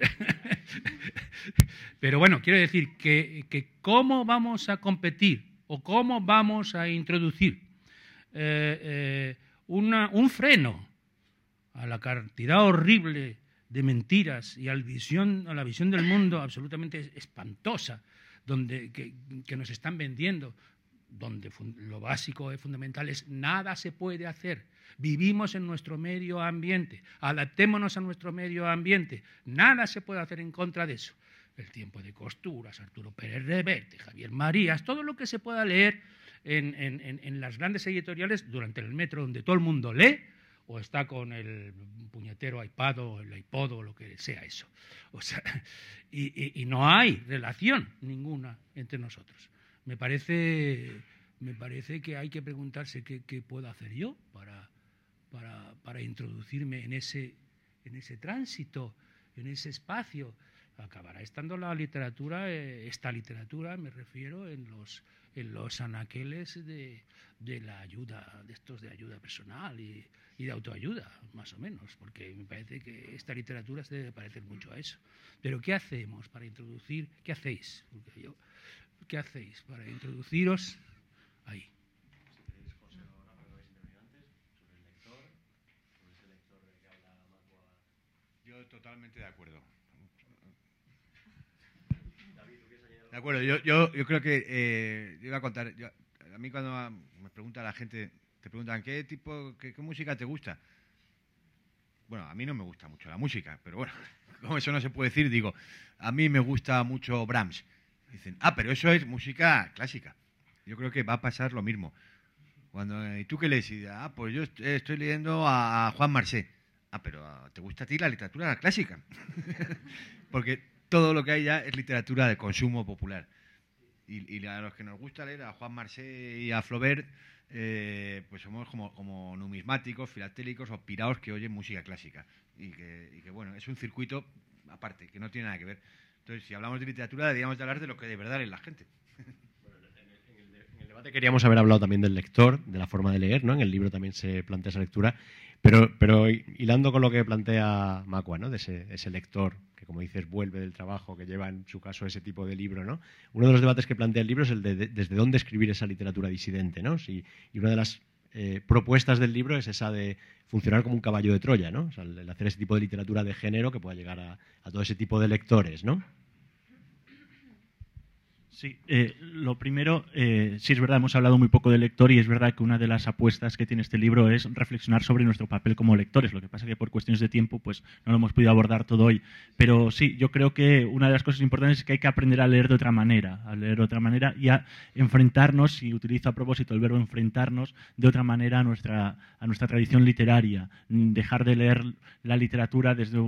[SPEAKER 8] (laughs) pero bueno, quiero decir que, cómo vamos a competir o cómo vamos a introducir eh, eh, una, un freno a la cantidad horrible de mentiras y a la visión del mundo absolutamente espantosa donde, que, nos están vendiendo, donde lo básico y fundamental es nada se puede hacer. Vivimos en nuestro medio ambiente, adaptémonos a nuestro medio ambiente, nada se puede hacer en contra de eso. El tiempo de costuras, Arturo Pérez Reverte, Javier Marías, todo lo que se pueda leer en, en, en las grandes editoriales durante el metro donde todo el mundo lee, o está con el puñetero iPad o el iPod o lo que sea eso. O (laughs) y, no hay relación ninguna entre nosotros. Me parece, me parece que hay que preguntarse qué, puedo hacer yo para, para, para, introducirme en ese, en ese tránsito, en ese espacio. Acabará estando la literatura, eh, esta literatura, me refiero, en los en los anaqueles de, de, la ayuda, de estos de ayuda personal y, de autoayuda, más o menos, porque me parece que esta literatura se debe parecer mucho a eso. Pero ¿qué hacemos para introducir, qué hacéis? Porque yo, ¿Qué hacéis para introduciros ahí? Yo
[SPEAKER 4] totalmente de acuerdo. De acuerdo, yo, yo, creo que eh, yo iba a contar, a mí cuando me pregunta la gente, te preguntan qué tipo, qué, música te gusta. Bueno, a mí no me gusta mucho la música, pero bueno, (laughs) como eso no se puede decir, digo, a mí me gusta mucho Brahms. Dicen, ah, pero eso es música clásica. Yo creo que va a pasar lo mismo. Cuando, ¿Y tú qué lees? Y, ah, pues yo estoy leyendo a Juan Marcé. Ah, pero ¿te gusta a ti la literatura clásica? (laughs) Porque todo lo que hay ya es literatura de consumo popular. Y, a los que nos gusta leer, a Juan Marsé y a Flaubert, eh, pues somos como, numismáticos, filatélicos o pirados que oyen música clásica. Y que, y que, bueno, es un circuito aparte, que no tiene nada que ver. Entonces, si hablamos de literatura, deberíamos de hablar de lo que de verdad es la gente. (laughs)
[SPEAKER 3] queríamos haber hablado también del lector, de la forma de leer, ¿no? En el libro también se plantea esa lectura, pero, pero hilando con lo que plantea Macua, ¿no? De ese, lector que, como dices, vuelve del trabajo, que lleva en su caso ese tipo de libro, ¿no? Uno de los debates que plantea el libro es el de, desde dónde escribir esa literatura disidente, ¿no? y una de las eh, propuestas del libro es esa de funcionar como un caballo de Troya, ¿no? el, hacer ese tipo de literatura de género que pueda llegar a, a todo ese tipo de lectores, ¿no?
[SPEAKER 5] Sí, eh, lo primero, eh, sí es verdad, hemos hablado muy poco de lector y es verdad que una de las apuestas que tiene este libro es reflexionar sobre nuestro papel como lectores. Lo que pasa que por cuestiones de tiempo pues no lo hemos podido abordar todo hoy. Pero sí, yo creo que una de las cosas importantes es que hay que aprender a leer de otra manera, a leer de otra manera y a enfrentarnos, y utilizo a propósito el verbo enfrentarnos, de otra manera a nuestra, a nuestra tradición literaria. Dejar de leer la literatura desde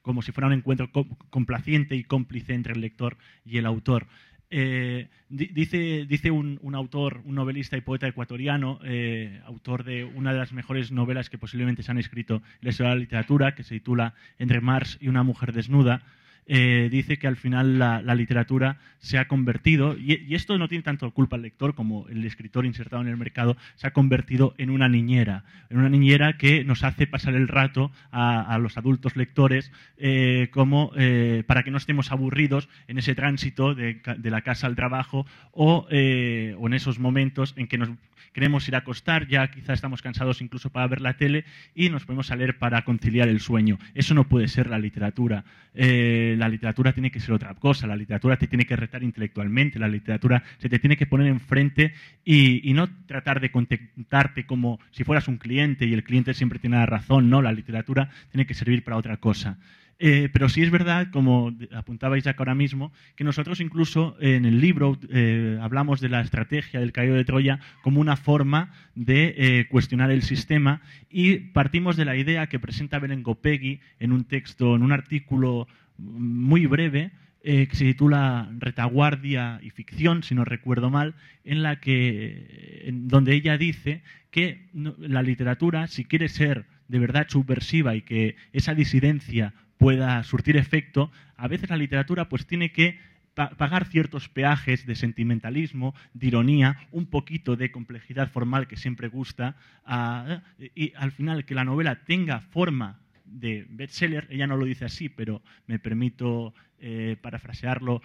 [SPEAKER 5] como si fuera un encuentro complaciente y cómplice entre el lector y el autor. Eh, dice, un, autor, un novelista y poeta ecuatoriano, eh, autor de una de las mejores novelas que posiblemente se han escrito en la historia de la literatura, que se titula Entre Mars y una mujer desnuda, eh, dice que al final la, literatura se ha convertido, y, esto no tiene tanto culpa el lector como el escritor insertado en el mercado, se ha convertido en una niñera, en una niñera que nos hace pasar el rato a, los adultos lectores eh, como eh, para que no estemos aburridos en ese tránsito de, la casa al trabajo o en esos momentos en que nos queremos ir a acostar, ya quizá estamos cansados incluso para ver la tele y nos ponemos a leer para conciliar el sueño. Eso no puede ser la literatura. Eh, la literatura tiene que ser otra cosa, la literatura te tiene que retar intelectualmente, la literatura se te tiene que poner enfrente y, y no tratar de contentarte como si fueras un cliente y el cliente siempre tiene la razón, no, la literatura tiene que servir para otra cosa. Eh, pero sí es verdad, como apuntabais acá ahora mismo, que nosotros incluso en el libro eh, hablamos de la estrategia del caído de Troya como una forma de eh, cuestionar el sistema y partimos de la idea que presenta Berengopegui en un texto, en un artículo muy breve, que se titula Retaguardia y Ficción, si no recuerdo mal, en la que, donde ella dice que la literatura, si quiere ser de verdad subversiva y que esa disidencia pueda surtir efecto, a veces la literatura pues tiene que pagar ciertos peajes de sentimentalismo, de ironía, un poquito de complejidad formal que siempre gusta, ah, y al final que la novela tenga forma de bestseller, ella no lo dice así, pero me permito eh, parafrasearlo,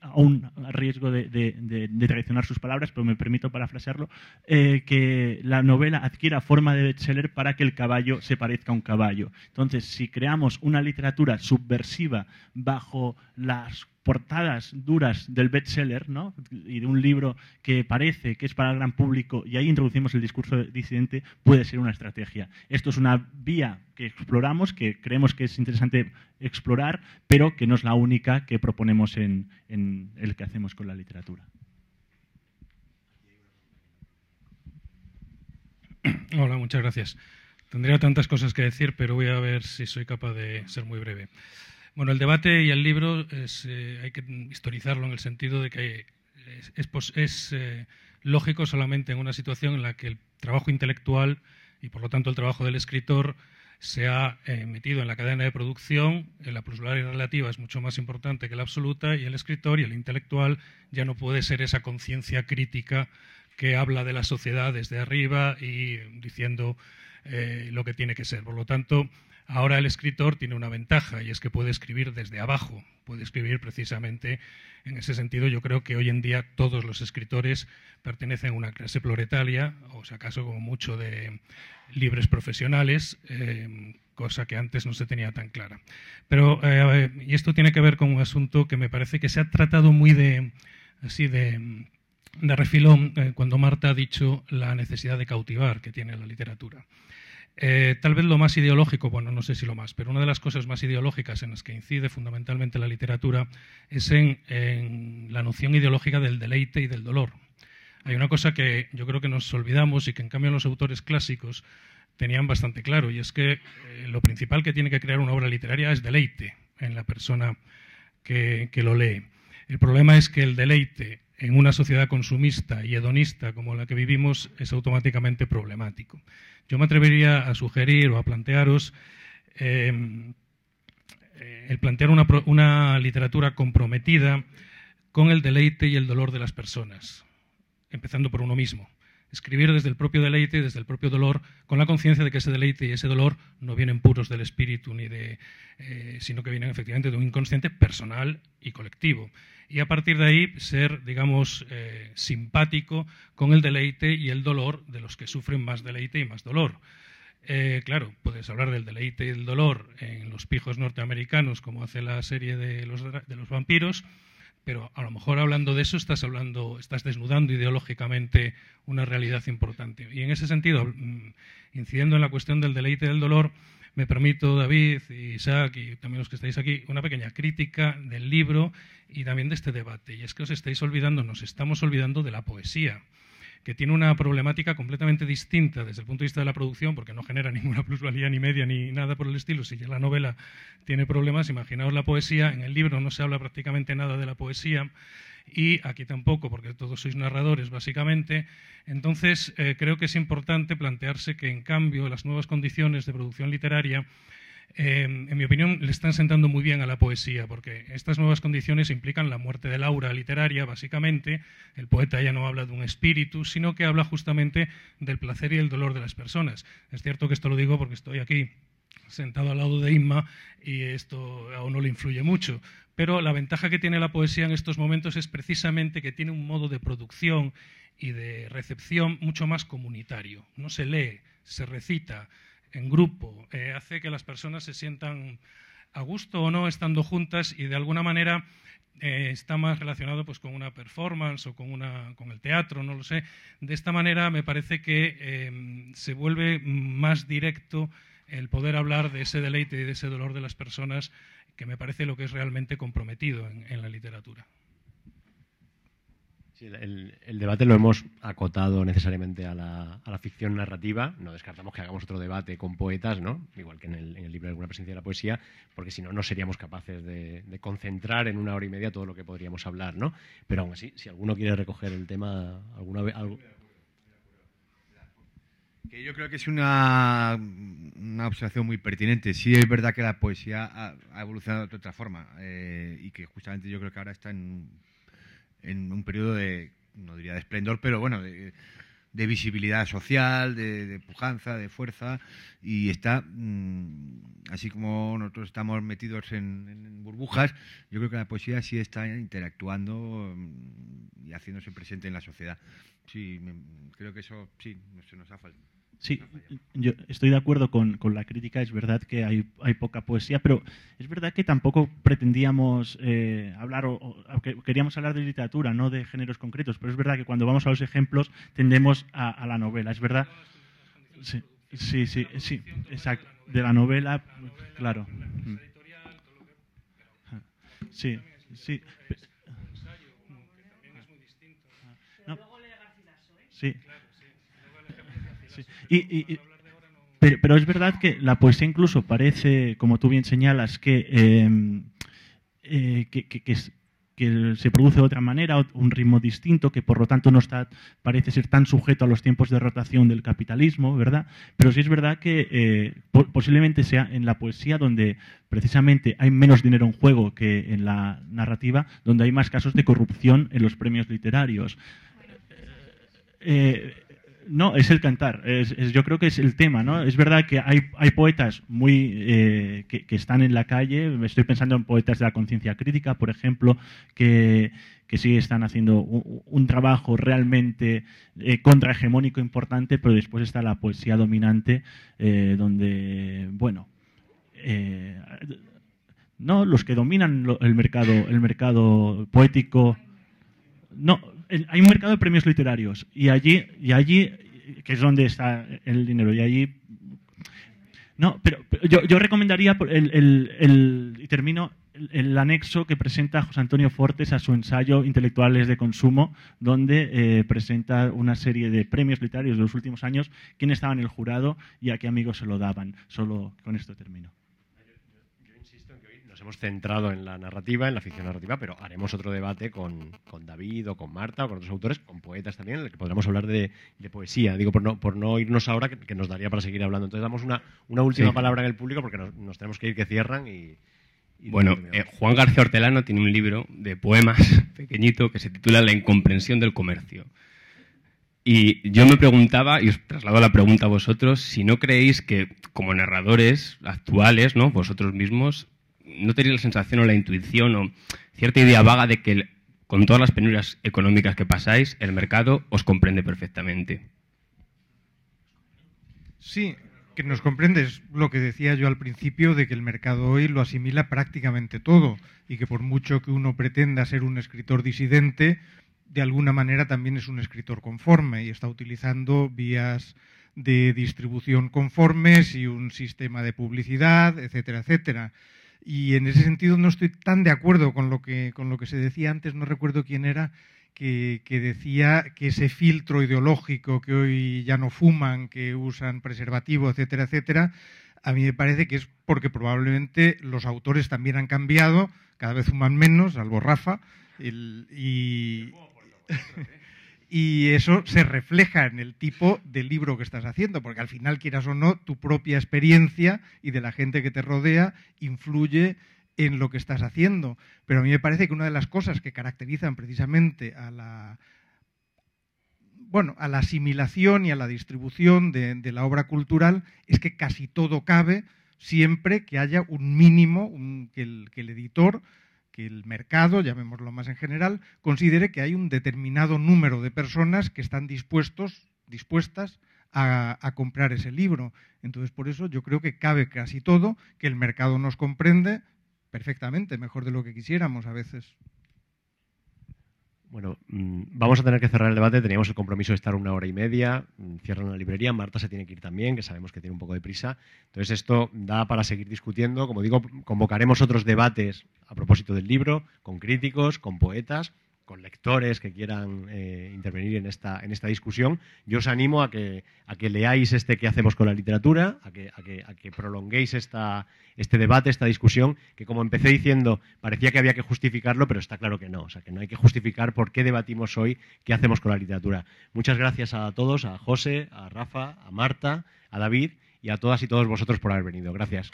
[SPEAKER 5] a un riesgo de, traicionar sus palabras, pero me permito parafrasearlo, eh, que la novela adquiera forma de bestseller para que el caballo se parezca a un caballo. Entonces, si creamos una literatura subversiva bajo las portadas duras del bestseller ¿no? y de un libro que parece que es para el gran público y ahí introducimos el discurso disidente puede ser una estrategia. Esto es una vía que exploramos, que creemos que es interesante explorar, pero que no es la única que proponemos en, en el que hacemos con la literatura.
[SPEAKER 6] Hola, muchas gracias. Tendría tantas cosas que decir, pero voy a ver si soy capaz de ser muy breve. Bueno, el debate y el libro eh, hay que historizarlo en el sentido de que es, eh, lógico solamente en una situación en la que el trabajo intelectual y por lo tanto el trabajo del escritor se ha eh, metido en la cadena de producción, la pluralidad relativa es mucho más importante que la absoluta y el escritor y el intelectual ya no puede ser esa conciencia crítica que habla de la sociedad desde arriba y diciendo lo que tiene que ser. Por lo tanto, Ahora el escritor tiene una ventaja y es que puede escribir desde abajo, puede escribir precisamente en ese sentido. Yo creo que hoy en día todos los escritores pertenecen a una clase proletaria, o si acaso como mucho de libres profesionales, eh, cosa que antes no se tenía tan clara. Pero, eh, y esto tiene que ver con un asunto que me parece que se ha tratado muy de, así de, refilón eh, cuando Marta ha dicho la necesidad de cautivar que tiene la literatura. Eh, tal vez lo más ideológico, bueno, no sé si lo más, pero una de las cosas más ideológicas en las que incide fundamentalmente la literatura es en, la noción ideológica del deleite y del dolor. Hay una cosa que yo creo que nos olvidamos y que en cambio los autores clásicos tenían bastante claro, y es que eh, lo principal que tiene que crear una obra literaria es deleite en la persona que lo lee. El problema es que el deleite en una sociedad consumista y hedonista como la que vivimos es automáticamente problemático. Yo me atrevería a sugerir o a plantearos em, el plantear una literatura comprometida con el deleite y el dolor de las personas, empezando por uno mismo escribir desde el propio deleite desde el propio dolor, con la conciencia de que ese deleite y ese dolor no vienen puros del espíritu, ni de, eh, sino que vienen efectivamente de un inconsciente personal y colectivo. Y a partir de ahí ser, digamos, eh, simpático con el deleite y el dolor de los que sufren más deleite y más dolor. Eh, claro, puedes hablar del deleite y el dolor en los pijos norteamericanos, como hace la serie de los vampiros, pero a lo mejor hablando de eso estás desnudando ideológicamente una realidad importante. Y en ese sentido, mm, incidiendo en la cuestión del deleite del dolor, me permito, David, y Isaac y también los que estáis aquí, una pequeña crítica del libro y también de este debate. Y es que os estáis olvidando, nos estamos olvidando de la poesía que tiene una problemática completamente distinta desde el punto de vista de la producción, porque no genera (laughs) ninguna plusvalía ni media ni nada por el estilo. Si ya la novela tiene problemas, imaginaos la poesía. En el libro no se habla prácticamente nada de la poesía y aquí tampoco, porque todos sois narradores básicamente. Entonces, eh, creo que es importante plantearse que, en cambio, las nuevas condiciones de producción literaria Em, en mi opinión, le están sentando muy bien a la poesía, porque estas nuevas condiciones implican la muerte la aura literaria, básicamente. El poeta ya no habla de un espíritu, sino que habla justamente del placer y el dolor de las personas. Es cierto que esto lo digo porque estoy aquí sentado al lado de Inma y esto aún no le influye mucho. Pero la ventaja que tiene la poesía en estos momentos es precisamente que tiene un modo de producción y de recepción mucho más comunitario. No se lee, se recita, en grupo, eh, hace que las personas se sientan a gusto o no estando juntas y de alguna manera eh, está más relacionado pues, con una performance o con, una, con el teatro, no lo sé. De esta manera me parece que em, se vuelve más directo el poder hablar de ese deleite y de ese dolor de las personas que me parece lo que es realmente comprometido en la literatura
[SPEAKER 3] el, debate lo hemos acotado necesariamente a la, ficción narrativa. No descartamos que hagamos otro debate con poetas, ¿no? igual que en el, libro de alguna presencia de la poesía, porque si no, no seríamos capaces de, concentrar en una hora y media todo lo que podríamos hablar. ¿no? Pero aún así, si alguno quiere recoger el tema, alguna vez. Algo...
[SPEAKER 4] yo creo que es una, una, observación muy pertinente. Sí es verdad que la poesía ha, evolucionado de otra forma eh, y que justamente yo creo que ahora está en en un periodo de, no diría de esplendor, pero bueno, de, visibilidad social, de, pujanza, de fuerza, y está, mm, así como nosotros estamos metidos en, burbujas, yo creo que la poesía sí está interactuando mm, y haciéndose presente en la sociedad. Sí, creo que eso sí, se nos ha faltado.
[SPEAKER 5] Sí, yo estoy de acuerdo con, la crítica. Es verdad que hay, hay, poca poesía, pero es verdad que tampoco pretendíamos eh, hablar o, queríamos hablar de literatura, no de géneros concretos. Pero es verdad que cuando vamos a los ejemplos tendemos a, a la novela. Es verdad. Sí, sí, sí, sí, exacto. De la novela, claro. Sí, sí. Sí pero, es verdad que la poesía incluso parece, como tú bien señalas, que, em, eh, que, se produce de otra manera, un ritmo distinto, que por lo tanto no está, parece ser tan sujeto a los tiempos de rotación del capitalismo, ¿verdad? Pero sí es verdad que eh, posiblemente sea en la poesía donde precisamente hay menos dinero en juego que en la narrativa, donde hay más casos de corrupción en los premios literarios. Eh, eh no, es el cantar. yo creo que es el tema, ¿no? Es verdad que hay, poetas muy eh, que, están en la calle. Estoy pensando en poetas de la conciencia crítica, por ejemplo, que, sí están haciendo un, trabajo realmente eh, contrahegemónico importante, pero después está la poesía dominante, eh, donde, bueno, no, los que dominan el mercado, el mercado poético. No, hay un mercado de premios literarios y allí, y allí, que es donde está el dinero, y allí... No, pero yo, recomendaría, el, el, y termino, el anexo que presenta José Antonio Fortes a su ensayo Intelectuales de Consumo, donde eh, presenta una serie de premios literarios de los últimos años, quién estaba en el jurado y a qué amigos se lo daban. Solo con esto termino
[SPEAKER 3] hemos centrado en la narrativa, en la ficción narrativa, pero haremos otro debate con, David o con Marta o con otros autores, con poetas también, en el que podremos hablar de, poesía. Digo, por no, por no irnos ahora, que, nos daría para seguir hablando. Entonces damos una, una última palabra en el público porque nos, tenemos que ir, que cierran y... bueno, eh, Juan García Hortelano tiene un libro de poemas (laughs) pequeñito que se titula La incomprensión del comercio. Y yo me preguntaba, y os traslado la pregunta a vosotros, si no creéis que como narradores actuales, ¿no? vosotros mismos, no tenéis la sensación o la intuición o cierta idea vaga de que con todas las penurias económicas que pasáis, el mercado os comprende perfectamente.
[SPEAKER 2] Sí, que nos comprende. Es lo que decía yo al principio de que el mercado hoy lo asimila prácticamente todo y que por mucho que uno pretenda ser un escritor disidente, de alguna manera también es un escritor conforme y está utilizando vías de distribución conformes y un sistema de publicidad, etcétera, etcétera. Y en ese sentido no estoy tan de acuerdo con lo que, con lo que se decía antes, no recuerdo quién era, que, que decía que ese filtro ideológico que hoy ya no fuman, que usan preservativo, etcétera, etcétera, a mí me parece que es porque probablemente los autores también han cambiado, cada vez fuman menos, salvo Rafa, y... Y eso se refleja en el tipo de libro que estás haciendo, porque al final, quieras o no, tu propia experiencia y de la gente que te rodea influye en lo que estás haciendo. Pero a mí me parece que una de las cosas que caracterizan precisamente a la, bueno, a la asimilación y a la distribución de, la obra cultural es que casi todo cabe siempre que haya un mínimo, que, el, editor que el mercado, llamémoslo más en general, considere que hay un determinado número de personas que están dispuestos, dispuestas a, a, comprar ese libro. Entonces, por eso yo creo que cabe casi todo, que el mercado nos comprende perfectamente, mejor de lo que quisiéramos a veces.
[SPEAKER 3] Bueno, mm, vamos a tener que cerrar el debate. Teníamos el compromiso de estar una hora y media. Mm, cierran la librería. Marta se tiene que ir también, que sabemos que tiene un poco de prisa. Entonces, esto da para seguir discutiendo. Como digo, convocaremos otros debates a propósito del libro, con críticos, con poetas con lectores que quieran eh, intervenir en esta, en esta discusión, yo os animo a que, a que leáis este que hacemos con la literatura, a
[SPEAKER 5] que, a
[SPEAKER 3] que, prolonguéis esta, este debate, esta discusión, que como empecé diciendo, parecía que había que justificarlo, pero está claro que no. O sea, que no hay que justificar por qué debatimos hoy qué hacemos con la literatura. Muchas gracias a todos, a José, a Rafa, a Marta, a David y a todas y todos vosotros por haber venido. gracias.